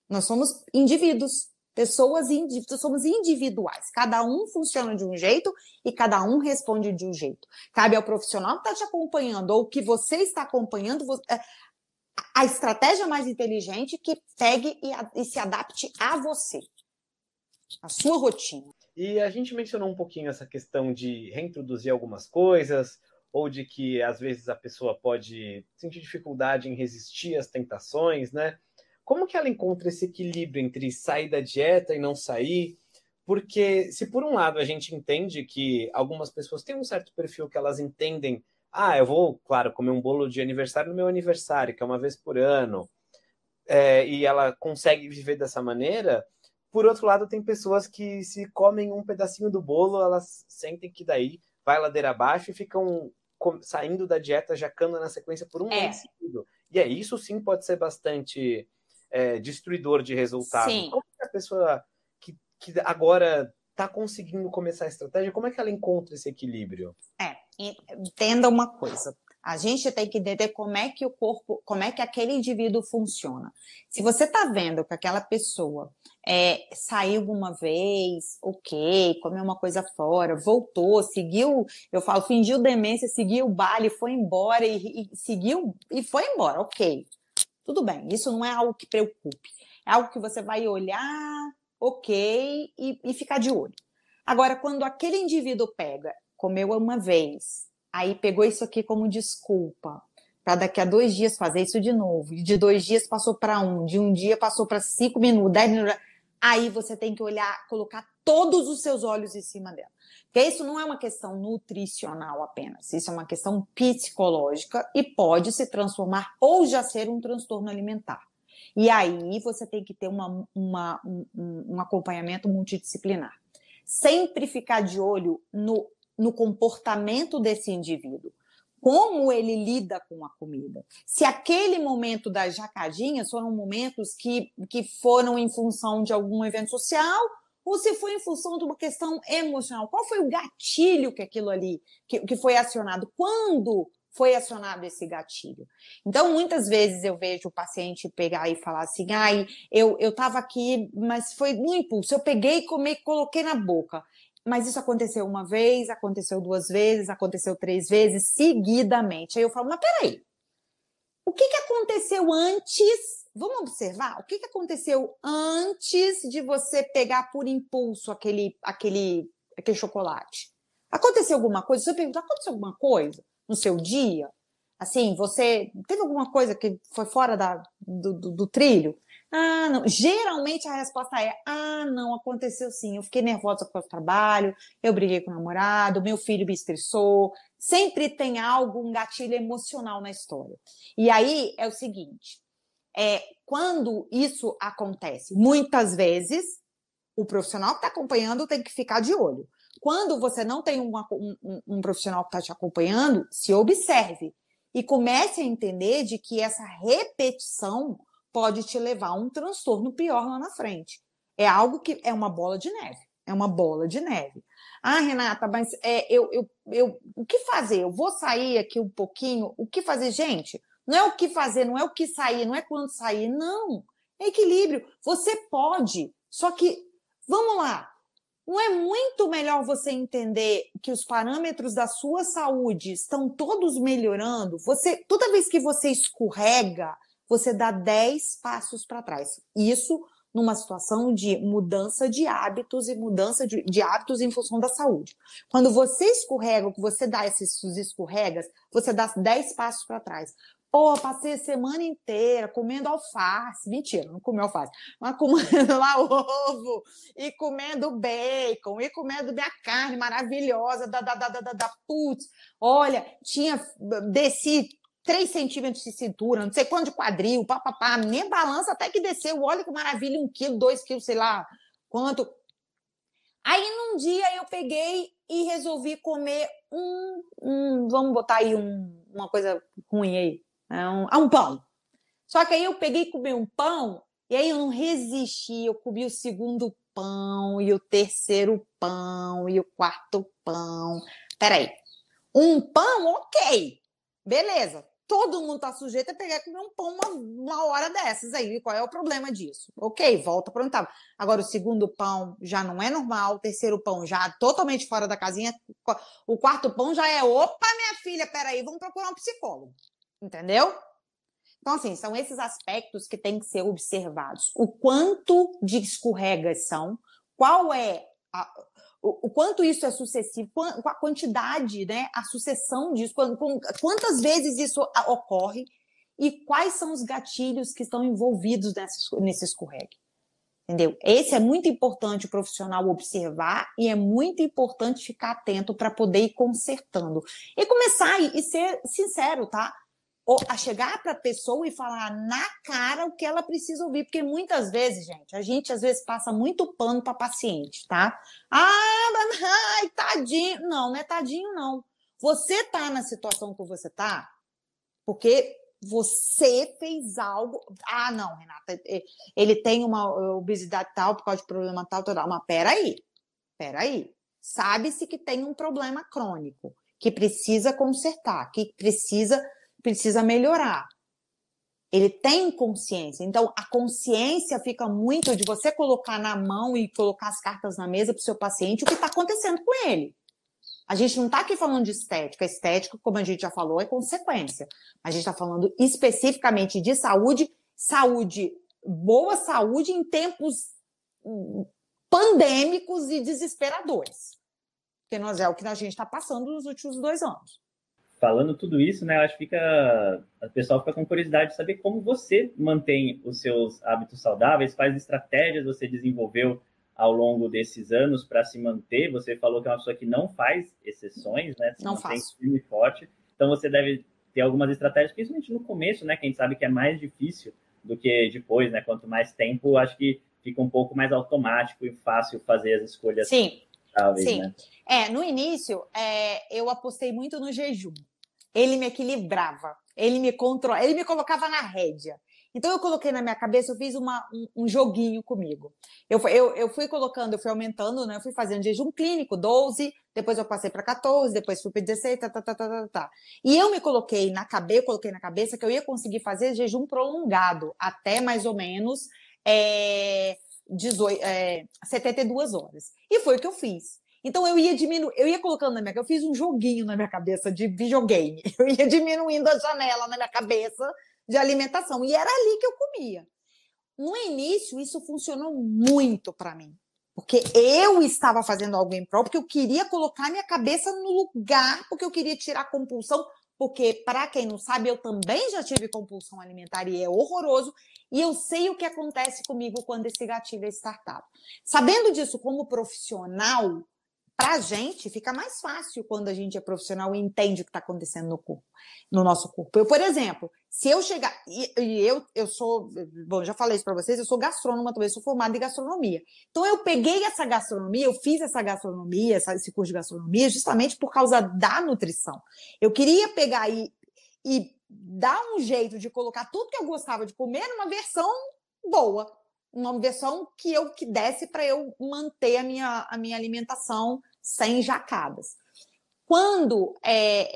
Nós somos indivíduos. Pessoas indiv somos individuais, cada um funciona de um jeito e cada um responde de um jeito. Cabe ao profissional que está te acompanhando ou que você está acompanhando é, a estratégia mais inteligente que pegue e, e se adapte a você, a sua rotina. E a gente mencionou um pouquinho essa questão de reintroduzir algumas coisas, ou de que às vezes a pessoa pode sentir dificuldade em resistir às tentações, né? Como que ela encontra esse equilíbrio entre sair da dieta e não sair? Porque se por um lado a gente entende que algumas pessoas têm um certo perfil que elas entendem, ah, eu vou, claro, comer um bolo de aniversário no meu aniversário, que é uma vez por ano, é, e ela consegue viver dessa maneira. Por outro lado, tem pessoas que se comem um pedacinho do bolo, elas sentem que daí vai ladeira abaixo e ficam saindo da dieta, jacando na sequência por um é. seguido. E é isso sim pode ser bastante é, destruidor de resultado. Sim. Como é que a pessoa que, que agora está conseguindo começar a estratégia, como é que ela encontra esse equilíbrio? É, entenda uma coisa. A gente tem que entender como é que o corpo, como é que aquele indivíduo funciona. Se você está vendo que aquela pessoa é, saiu uma vez, ok, comeu uma coisa fora, voltou, seguiu, eu falo, fingiu demência, seguiu o baile, foi embora e, e seguiu e foi embora, ok. Tudo bem, isso não é algo que preocupe. É algo que você vai olhar, ok, e, e ficar de olho. Agora, quando aquele indivíduo pega, comeu uma vez, aí pegou isso aqui como desculpa, para daqui a dois dias fazer isso de novo, de dois dias passou para um, de um dia passou para cinco minutos, dez minutos. Aí você tem que olhar, colocar todos os seus olhos em cima dela. Porque isso não é uma questão nutricional apenas, isso é uma questão psicológica e pode se transformar ou já ser um transtorno alimentar. E aí você tem que ter uma, uma um, um acompanhamento multidisciplinar. Sempre ficar de olho no, no comportamento desse indivíduo como ele lida com a comida. Se aquele momento das jacadinhas foram momentos que, que foram em função de algum evento social ou se foi em função de uma questão emocional? Qual foi o gatilho que aquilo ali, que, que foi acionado? Quando foi acionado esse gatilho. Então, muitas vezes eu vejo o paciente pegar e falar assim: ai, eu estava aqui, mas foi no impulso, eu peguei, comi, coloquei na boca. Mas isso aconteceu uma vez, aconteceu duas vezes, aconteceu três vezes, seguidamente. Aí eu falo: mas peraí, o que, que aconteceu antes Vamos observar o que, aconteceu antes de você pegar por impulso aquele, aquele, aquele chocolate. Aconteceu alguma coisa? Você pergunta, aconteceu alguma coisa no seu dia? Assim, você teve alguma coisa que foi fora da, do, do, do trilho? Ah, não. Geralmente a resposta é: ah, não, aconteceu sim. Eu fiquei nervosa com o trabalho, eu briguei com o namorado, meu filho me estressou. Sempre tem algo, um gatilho emocional na história. E aí é o seguinte: é, quando isso acontece? Muitas vezes, o profissional que está acompanhando tem que ficar de olho. Quando você não tem uma, um, um profissional que está te acompanhando, se observe e comece a entender de que essa repetição pode te levar a um transtorno pior lá na frente. É algo que é uma bola de neve. É uma bola de neve. Ah, Renata, mas é, eu, eu, eu, o que fazer? Eu vou sair aqui um pouquinho. O que fazer, gente? Não é o que fazer, não é o que sair, não é quando sair, não. É equilíbrio. Você pode, só que, vamos lá, não é muito melhor você entender que os parâmetros da sua saúde estão todos melhorando? Você, toda vez que você escorrega, você dá 10 passos para trás. Isso numa situação de mudança de hábitos e mudança de, de, hábitos em função da saúde. Quando você escorrega, você dá esses escorregas, você dá 10 passos para trás. Pô, passei a semana inteira comendo alface. Mentira, não comi alface. Mas comendo (laughs) lá ovo, e comendo bacon, e comendo minha carne maravilhosa, da, da, da, da, da, putz. Olha, tinha, desci 3 centímetros de cintura, não sei quanto de quadril, papapá, nem balança até que desceu, olha que maravilha, um quilo, dois quilos, sei lá quanto. Aí num dia eu peguei e resolvi comer um, um vamos botar aí um, uma coisa ruim aí, a é um, a é um pão. Só que aí eu peguei e comi um pão, e aí eu não resisti, eu comi o segundo pão, e o terceiro pão, e o quarto pão. Peraí, um pão, ok, beleza. Todo mundo tá sujeito a pegar e comer um pão uma, uma hora dessas aí. Qual é o problema disso? Ok, volta para onde estava. Agora, o segundo pão já não é normal, o terceiro pão já totalmente fora da casinha, o quarto pão já é, opa, minha filha, peraí, vamos procurar um psicólogo. Entendeu? Então, assim, são esses aspectos que têm que ser observados. O quanto de escorregas são, qual é a, o, o, quanto isso é sucessivo, a quantidade, né, a sucessão disso, quantas vezes isso ocorre e quais são os gatilhos que estão envolvidos nessa, nesse escorregue. Entendeu? Esse é muito importante o profissional observar e é muito importante ficar atento para poder ir consertando. E começar e ser sincero, tá? a chegar para a pessoa e falar na cara o que ela precisa ouvir, porque muitas vezes, gente, a gente às vezes passa muito pano para paciente, tá? Ah, ai, tadinho. Não, não é tadinho, não. Você tá na situação que você tá, porque você fez algo. Ah, não, Renata, ele tem uma obesidade tal, por causa de problema tal, tal, mas peraí, peraí. Sabe-se que tem um problema crônico, que precisa consertar, que precisa precisa melhorar. Ele tem consciência. Então, a consciência fica muito de você colocar na mão e colocar as cartas na mesa para o seu paciente o que está acontecendo com ele. A gente não está aqui falando de estética. Estética, como a gente já falou, é consequência. A gente está falando especificamente de saúde, saúde, boa saúde em tempos hum, pandêmicos e desesperadores. Porque nós é o que a gente está passando nos últimos dois anos falando tudo isso, né, acho que fica, o pessoal fica com curiosidade de saber como você mantém os seus hábitos saudáveis, quais estratégias você desenvolveu ao longo desses anos para se manter. Você falou que é uma pessoa que não faz exceções, né? não faz. firme e forte. Então você deve ter algumas estratégias, principalmente no começo, né? Quem sabe que é mais difícil do que depois, né? Quanto mais tempo, acho que fica um pouco mais automático e fácil fazer as escolhas Sim. Sim. Né? É, no início, é, eu apostei muito no jejum. Ele me equilibrava, ele me controlava, ele me colocava na rédea. Então eu coloquei na minha cabeça, eu fiz uma, um, um, joguinho comigo. Eu, eu, eu fui colocando, eu fui aumentando, né? Eu fui fazendo jejum clínico, 12, depois eu passei para 14, depois fui para 16, tá, tá, tá, tá, tá, tá, tá. E eu me coloquei na cabeça, coloquei na cabeça que eu ia conseguir fazer jejum prolongado, até mais ou menos é, 18, é, 72 horas. E foi o que eu fiz. Então eu ia diminuindo, eu ia colocando na minha eu fiz um joguinho na minha cabeça de videogame. (laughs) Eu ia diminuindo a janela na minha cabeça de alimentação. E era ali que eu comia. No início, isso funcionou muito para mim. Porque eu estava fazendo algo em prol porque eu queria colocar minha cabeça no lugar, porque eu queria tirar a compulsão. Porque, para quem não sabe, eu também já tive compulsão alimentar e é horroroso. E eu sei o que acontece comigo quando esse gatilho é startado. Sabendo disso como profissional, para a gente fica mais fácil quando a gente é profissional e entende o que está acontecendo no corpo, no nosso corpo. Eu, por exemplo, se eu chegar e, e eu eu sou, bom, já falei isso para vocês, eu sou gastrônoma também, sou formada em gastronomia. Então eu peguei essa gastronomia, eu fiz essa gastronomia, esse curso de gastronomia justamente por causa da nutrição. Eu queria pegar e, e dar um jeito de colocar tudo que eu gostava de comer numa versão boa, uma versão que eu que desse para eu manter a minha, a minha alimentação sem jacadas. Quando é,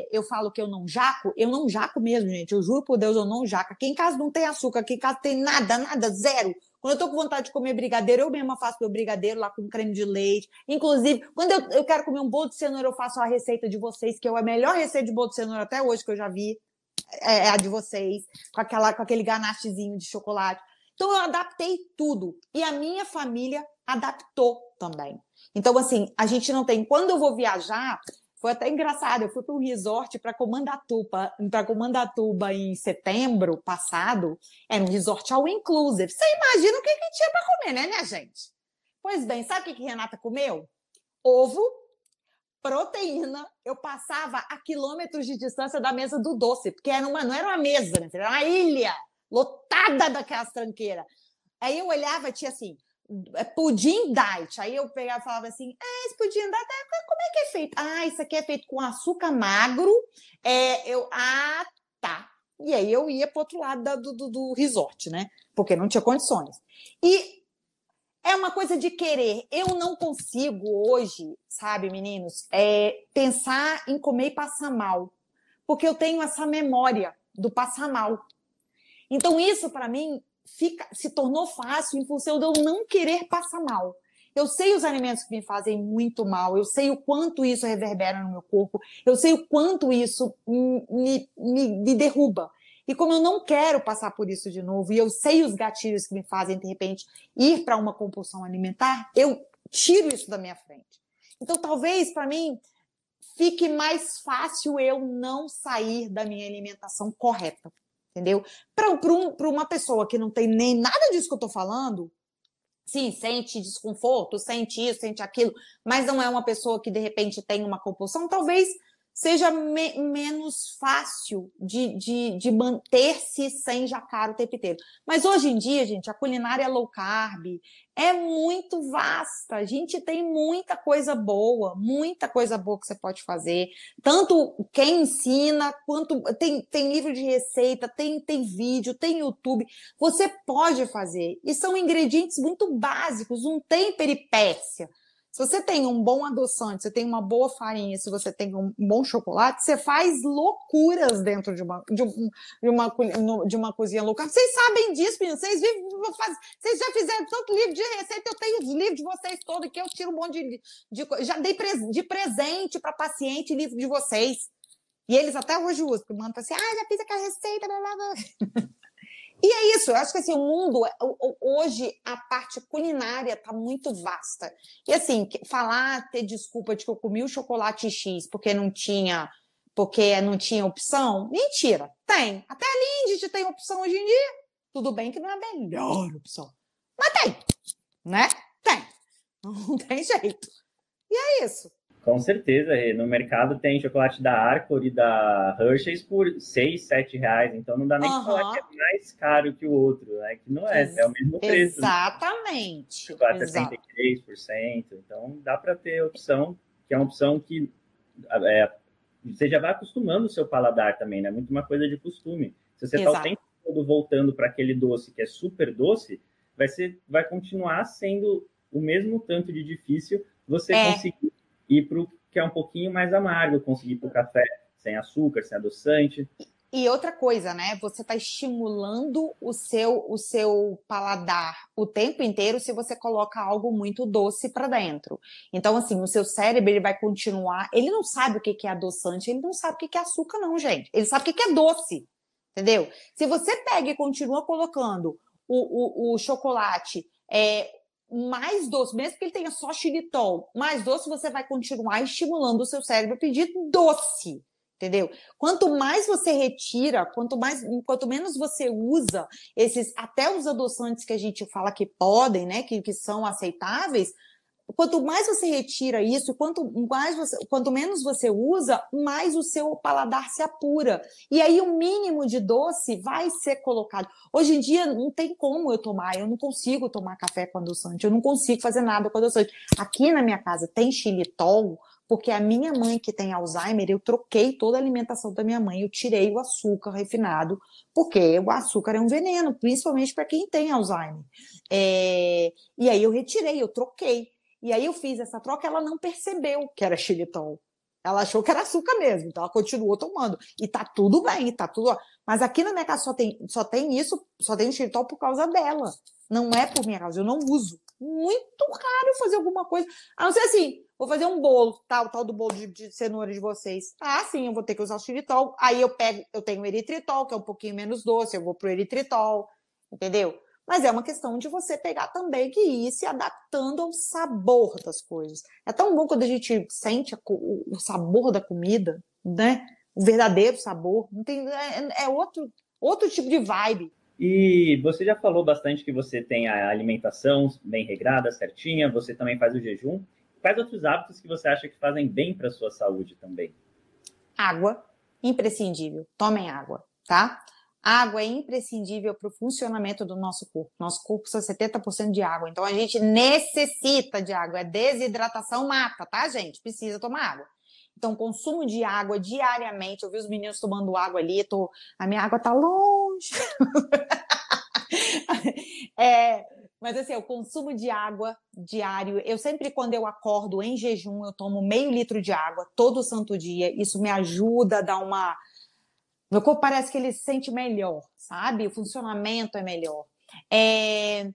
é, eu falo que eu não jaco, eu não jaco mesmo, gente. Eu juro por Deus, eu não jaco. Aqui em casa não tem açúcar, aqui em casa tem nada, nada, zero. Quando eu tô com vontade de comer brigadeiro, eu mesma faço meu brigadeiro lá com creme de leite. Inclusive, quando eu, eu quero comer um bolo de cenoura, eu faço a receita de vocês, que é a melhor receita de bolo de cenoura até hoje que eu já vi. É, é, a de vocês, com, aquela, com aquele ganachezinho de chocolate. Então eu adaptei tudo. E a minha família adaptou também. Então, assim, a gente não tem. Quando eu vou viajar, foi até engraçado. Eu fui para um resort para Comandatuba, para Comandatuba em setembro passado. Era um resort all inclusive. Você imagina o que, que tinha para comer, né, minha gente? Pois bem, sabe o que, que Renata comeu? Ovo proteína, eu passava a quilômetros de distância da mesa do doce, porque era uma, não era uma mesa, né, era uma ilha lotada daquelas tranqueiras. Aí eu olhava e tinha assim, é, pudim diet. Aí eu pegava e falava assim: ah, esse pudim diet, ah, como é que é feito? Ah, isso aqui é feito com açúcar magro. É, eu, ah, tá. E aí eu ia para outro lado da, do, do, do resort, né? Porque não tinha condições. E é uma coisa de querer. Eu não consigo hoje, sabe, meninos, é, pensar em comer e passar mal, porque eu tenho essa memória do passar mal. Então isso para mim fica, se tornou fácil em função de eu não querer passar mal. Eu sei os alimentos que me fazem muito mal, eu sei o quanto isso reverbera no meu corpo, eu sei o quanto isso me, me, me derruba. E como eu não quero passar por isso de novo, e eu sei os gatilhos que me fazem, de repente, ir para uma compulsão alimentar, eu tiro isso da minha frente. Então, talvez para mim fique mais fácil eu não sair da minha alimentação correta, entendeu? Para um, uma pessoa que não tem nem nada disso que eu estou falando, sim, sente desconforto, sente isso, sente aquilo, mas não é uma pessoa que de repente tem uma compulsão, talvez seja me menos fácil de, de, de manter-se sem jacar o tempo inteiro. Mas hoje em dia, gente, a culinária low carb é muito vasta. A gente tem muita coisa boa, muita coisa boa que você pode fazer. Tanto quem ensina, quanto tem, tem livro de receita, tem, tem vídeo, tem YouTube. Você pode fazer. E são ingredientes muito básicos, não tem peripécia. Se você tem um bom adoçante, você tem uma boa farinha, se você tem um bom chocolate, você faz loucuras dentro de uma, de, um, de uma, de uma cozinha louca. Vocês sabem disso, meninas. Vocês, vivem, faz, vocês já fizeram tanto livro de receita. Eu tenho os livros de vocês todos que eu tiro um monte de. de já dei pre, de presente para paciente livro de vocês. E eles até hoje usam, porque mandam assim: ah, já fiz aquela receita, blá blá blá. (laughs) E é isso, eu acho que assim, o mundo, é, hoje, a parte culinária está muito vasta. E assim, falar, ter desculpa de que eu comi o chocolate X porque não tinha, porque não tinha opção, mentira, tem. Até a Lindy tem opção hoje em dia. Tudo bem que não é a melhor opção, mas tem, né? Tem. (laughs) Não tem jeito. E é isso. Com certeza, no mercado tem chocolate da Arcor e da Hershey's por seis, sete reais, então não dá nem uhum. falar que é mais caro que o outro, né? Que não é, Ex é o mesmo preço. Né? Exatamente. Chocolate é Exato. é 33%, então dá para ter opção, que é uma opção que é, você já vai acostumando o seu paladar também, né? Muito uma coisa de costume. Se você está o tempo todo voltando para aquele doce que é super doce, vai, ser, vai continuar sendo o mesmo tanto de difícil você é. conseguir e para o que é um pouquinho mais amargo, conseguir para o café sem açúcar, sem adoçante. E outra coisa, né? Você está estimulando o seu o seu paladar o tempo inteiro se você coloca algo muito doce para dentro. Então, assim, o seu cérebro ele vai continuar. Ele não sabe o que é adoçante, ele não sabe o que é açúcar, não, gente. Ele sabe o que é doce, entendeu? Se você pega e continua colocando o, o, o chocolate, é, mais doce, mesmo que ele tenha só xilitol, mais doce, você vai continuar estimulando o seu cérebro a pedir doce. Entendeu? Quanto mais você retira, quanto mais, quanto menos você usa esses, até os adoçantes que a gente fala que podem, né, que, que são aceitáveis, quanto mais você retira isso, quanto, mais você, quanto menos você usa, mais o seu paladar se apura. E aí o mínimo de doce vai ser colocado. Hoje em dia não tem como eu tomar, eu não consigo tomar café com adoçante, eu não consigo fazer nada com adoçante. Aqui na minha casa tem xilitol, porque é a minha mãe que tem Alzheimer, eu troquei toda a alimentação da minha mãe, eu tirei o açúcar refinado, porque o açúcar é um veneno, principalmente para quem tem Alzheimer. É... E aí eu retirei, eu troquei. E aí eu fiz essa troca, ela não percebeu que era xilitol. Ela achou que era açúcar mesmo, então ela continuou tomando. E tá tudo bem, tá tudo. Mas aqui na minha casa só tem, só tem isso, só tem xilitol por causa dela. Não é por minha causa, eu não uso. Muito raro fazer alguma coisa. A não ser assim, vou fazer um bolo, tal, tal do bolo de, de, cenoura de vocês. Ah, sim, eu vou ter que usar o xilitol. Aí eu pego, eu tenho eritritol, que é um pouquinho menos doce, eu vou pro eritritol, entendeu? Mas é uma questão de você pegar também que ir se adaptando ao sabor das coisas. É tão bom quando a gente sente o sabor da comida, né? O verdadeiro sabor. Não tem, é, é outro, outro tipo de vibe. E você já falou bastante que você tem a alimentação bem regrada, certinha, você também faz o jejum. Quais outros hábitos que você acha que fazem bem para a sua saúde também? Água, imprescindível. Tomem água, tá? água é imprescindível para o funcionamento do nosso corpo. Nosso corpo só 70% de água. Então a gente necessita de água. É desidratação mata, tá, gente? Precisa tomar água. Então, consumo de água diariamente. Eu vi os meninos tomando água ali, tô... a minha água tá longe. (laughs) é, mas assim, o consumo de água diário, eu sempre quando eu acordo em jejum, eu tomo meio litro de água todo santo dia. Isso me ajuda a dar uma meu corpo parece que ele se sente melhor, sabe? O funcionamento é melhor. É,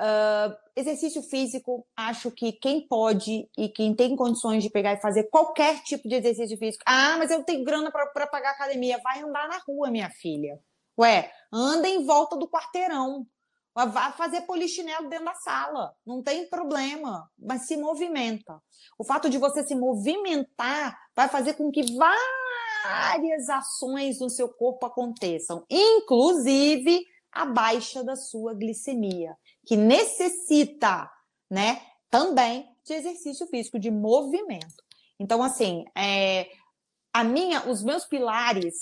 uh, exercício físico, acho que quem pode e quem tem condições de pegar e fazer qualquer tipo de exercício físico. Ah, mas eu tenho grana para pagar academia. Vai andar na rua, minha filha. Ué, anda em volta do quarteirão. Vá fazer polichinelo dentro da sala, não tem problema, mas se movimenta. O fato de você se movimentar vai fazer com que vá várias ações no seu corpo aconteçam, inclusive a baixa da sua glicemia, que necessita, né, também de exercício físico, de movimento. Então, assim, é, a minha, os meus pilares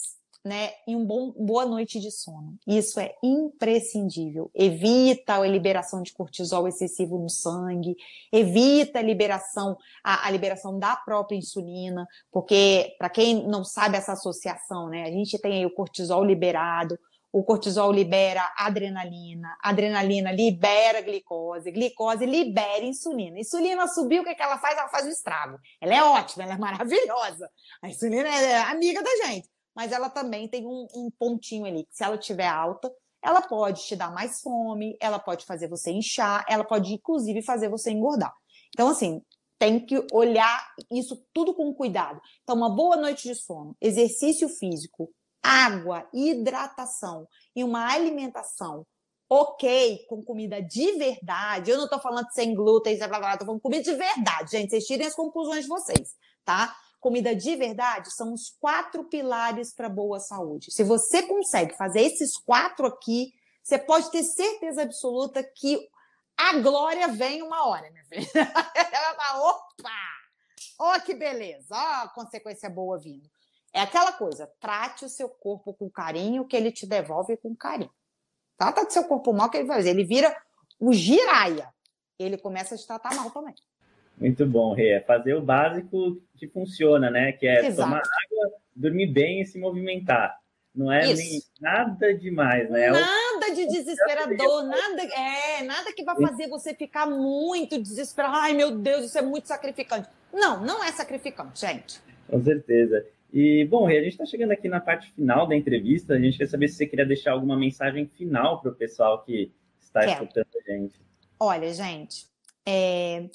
né, e uma bom, boa noite de sono. Isso é imprescindível. Evita a liberação de cortisol excessivo no sangue, evita a liberação, a, a liberação da própria insulina, porque, para quem não sabe essa associação, né, a gente tem o cortisol liberado, o cortisol libera adrenalina, adrenalina libera glicose, glicose libera insulina. Insulina subiu, o que, é que ela faz? Ela faz o estrago. Ela é ótima, ela é maravilhosa. A insulina é amiga da gente mas ela também tem um, um pontinho ali, que se ela tiver alta, ela pode te dar mais fome, ela pode fazer você inchar, ela pode inclusive fazer você engordar. Então, assim, tem que olhar isso tudo com cuidado. Então, uma boa noite de sono, exercício físico, água, hidratação e uma alimentação ok, com comida de verdade. Eu não tô falando sem glúten, blá blá blá, tô falando comida de verdade, gente. Vocês tirem as conclusões de vocês, tá? comida de verdade são os quatro pilares para boa saúde. Se você consegue fazer esses quatro aqui, você pode ter certeza absoluta que a glória vem uma hora, minha filha. (laughs) É opa! Ó, oh, que beleza! Ó, oh, consequência boa vindo. É aquela coisa, trate o seu corpo com carinho, que ele te devolve com carinho. Trata do seu corpo mal, que ele vai fazer. Ele vira o giraia. Ele começa a te tratar mal também. Muito bom, Rê. É fazer o básico que funciona, né? Que é Exato. tomar água, dormir bem e se movimentar. Não é nada demais, né? É nada de desesperador, nada, é, nada que vai fazer você ficar muito desesperado. Ai, meu Deus, isso é muito sacrificante. Não, não é sacrificante, gente. Com certeza. E, bom, Rê, a gente está chegando aqui na parte final da entrevista. A gente quer saber se você queria deixar alguma mensagem final para o pessoal que está escutando a gente. Olha, gente, é,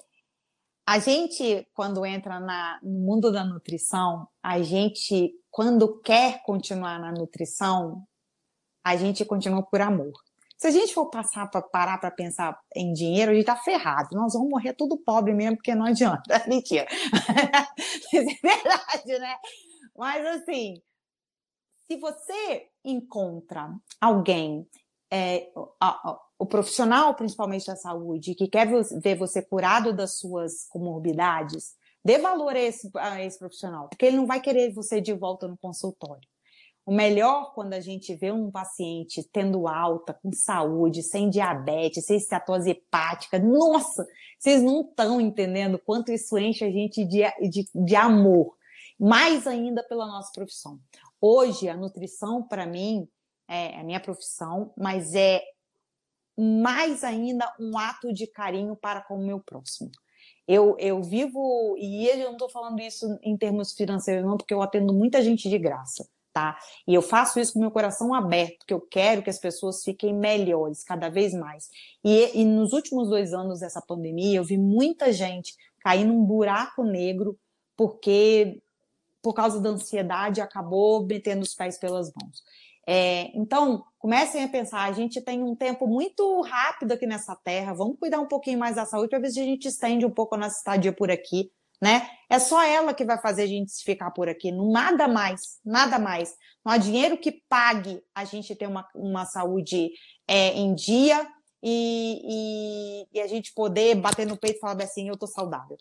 a gente, quando entra na, no mundo da nutrição, a gente, quando quer continuar na nutrição, a gente continua por amor. Se a gente for passar para parar para pensar em dinheiro, a gente está ferrado. Nós vamos morrer tudo pobre mesmo, porque não adianta. (laughs) Mentira. Mas (laughs) é verdade, né? Mas assim, se você encontra alguém é, a, a, o profissional, principalmente da saúde, que quer ver você curado das suas comorbidades, dê valor a esse, a esse profissional, porque ele não vai querer você de volta no consultório. O melhor quando a gente vê um paciente tendo alta, com saúde, sem diabetes, sem estatose hepática. Nossa, vocês não estão entendendo quanto isso enche a gente de, de, de amor. Mais ainda pela nossa profissão. Hoje, a nutrição, para mim, é, é a minha profissão, mas é mais ainda um ato de carinho para com o meu próximo. Eu, eu vivo, e eu não estou falando isso em termos financeiros, não, porque eu atendo muita gente de graça, tá? E eu faço isso com meu coração aberto, porque eu quero que as pessoas fiquem melhores cada vez mais. E, e nos últimos dois anos dessa pandemia, eu vi muita gente cair num buraco negro porque, por causa da ansiedade, acabou metendo os pés pelas mãos. É, então, comecem a pensar, a gente tem um tempo muito rápido aqui nessa terra, vamos cuidar um pouquinho mais da saúde para ver se a gente estende um pouco a nossa estadia por aqui, né? É só ela que vai fazer a gente ficar por aqui, nada mais, nada mais. Não há dinheiro que pague a gente ter uma, uma saúde é, em dia e, e, e, a gente poder bater no peito e falar assim, eu tô saudável,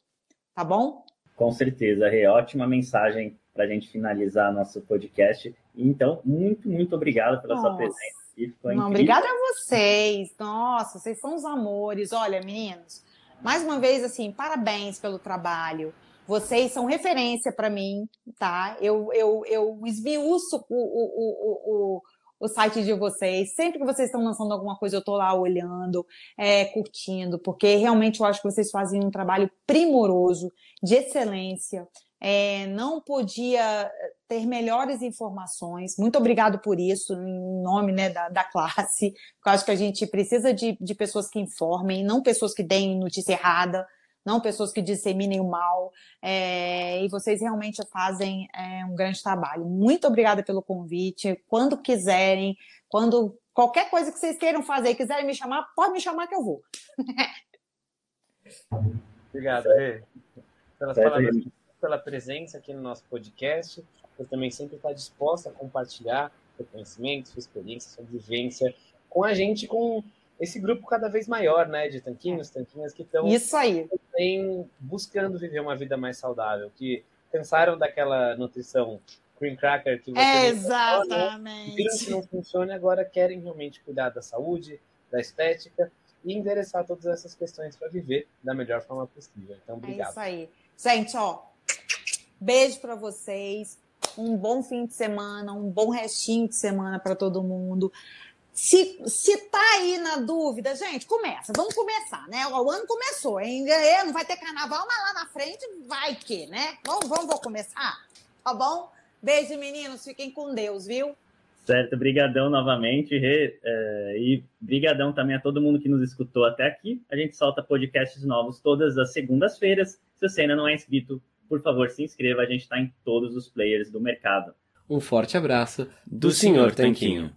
tá bom? Com certeza, Rê, ótima mensagem para a gente finalizar nosso podcast. Então, muito, muito obrigado pela Nossa. sua presença. Não, obrigada a vocês. Nossa, vocês são os amores. Olha, meninos, mais uma vez, assim, parabéns pelo trabalho. Vocês são referência para mim, tá? Eu, eu, eu esmiuço o, o, o, o, o site de vocês. Sempre que vocês estão lançando alguma coisa, eu estou lá olhando, é, curtindo, porque realmente eu acho que vocês fazem um trabalho primoroso, de excelência é, não podia eh, ter melhores informações. Muito obrigado por isso, em nome né, da, da, classe. Eu acho que a gente precisa de, de pessoas que informem, não pessoas que deem notícia errada, não pessoas que disseminem o mal. É, e vocês realmente fazem é, um grande trabalho. Muito obrigada pelo convite. Quando quiserem, quando qualquer coisa que vocês queiram fazer, quiserem me chamar, pode me chamar que eu vou. (laughs) Obrigado, Rê, pelas é palavras pela presença aqui no nosso podcast, por também sempre estar disposta a compartilhar seu conhecimento, sua experiência, sua vivência com a gente, com esse grupo cada vez maior, né, de tanquinhos, tanquinhas que estão Também buscando viver uma vida mais saudável, que cansaram daquela nutrição cream cracker que você é, exatamente. viram que não funciona e agora querem realmente cuidar da saúde, da estética e endereçar todas essas questões para viver da melhor forma possível. Então, obrigado. É isso aí. Gente, ó, Beijo para vocês. Um bom fim de semana, um bom restinho de semana para todo mundo. Se, se tá aí na dúvida, gente, começa. Vamos começar, né? O ano começou, hein? É, não vai ter carnaval, mas lá na frente vai que, né? Vamos, vamos, vou começar. Tá bom? Beijo, meninos. Fiquem com Deus, viu? Certo, obrigadão novamente, Rê, é, e brigadão também a todo mundo que nos escutou até aqui. A gente solta podcasts novos todas as segundas-feiras. Se você ainda não é inscrito, por favor, se inscreva. A gente está em todos os players do mercado. Um forte abraço do, do Sr. Tanquinho. Tanquinho.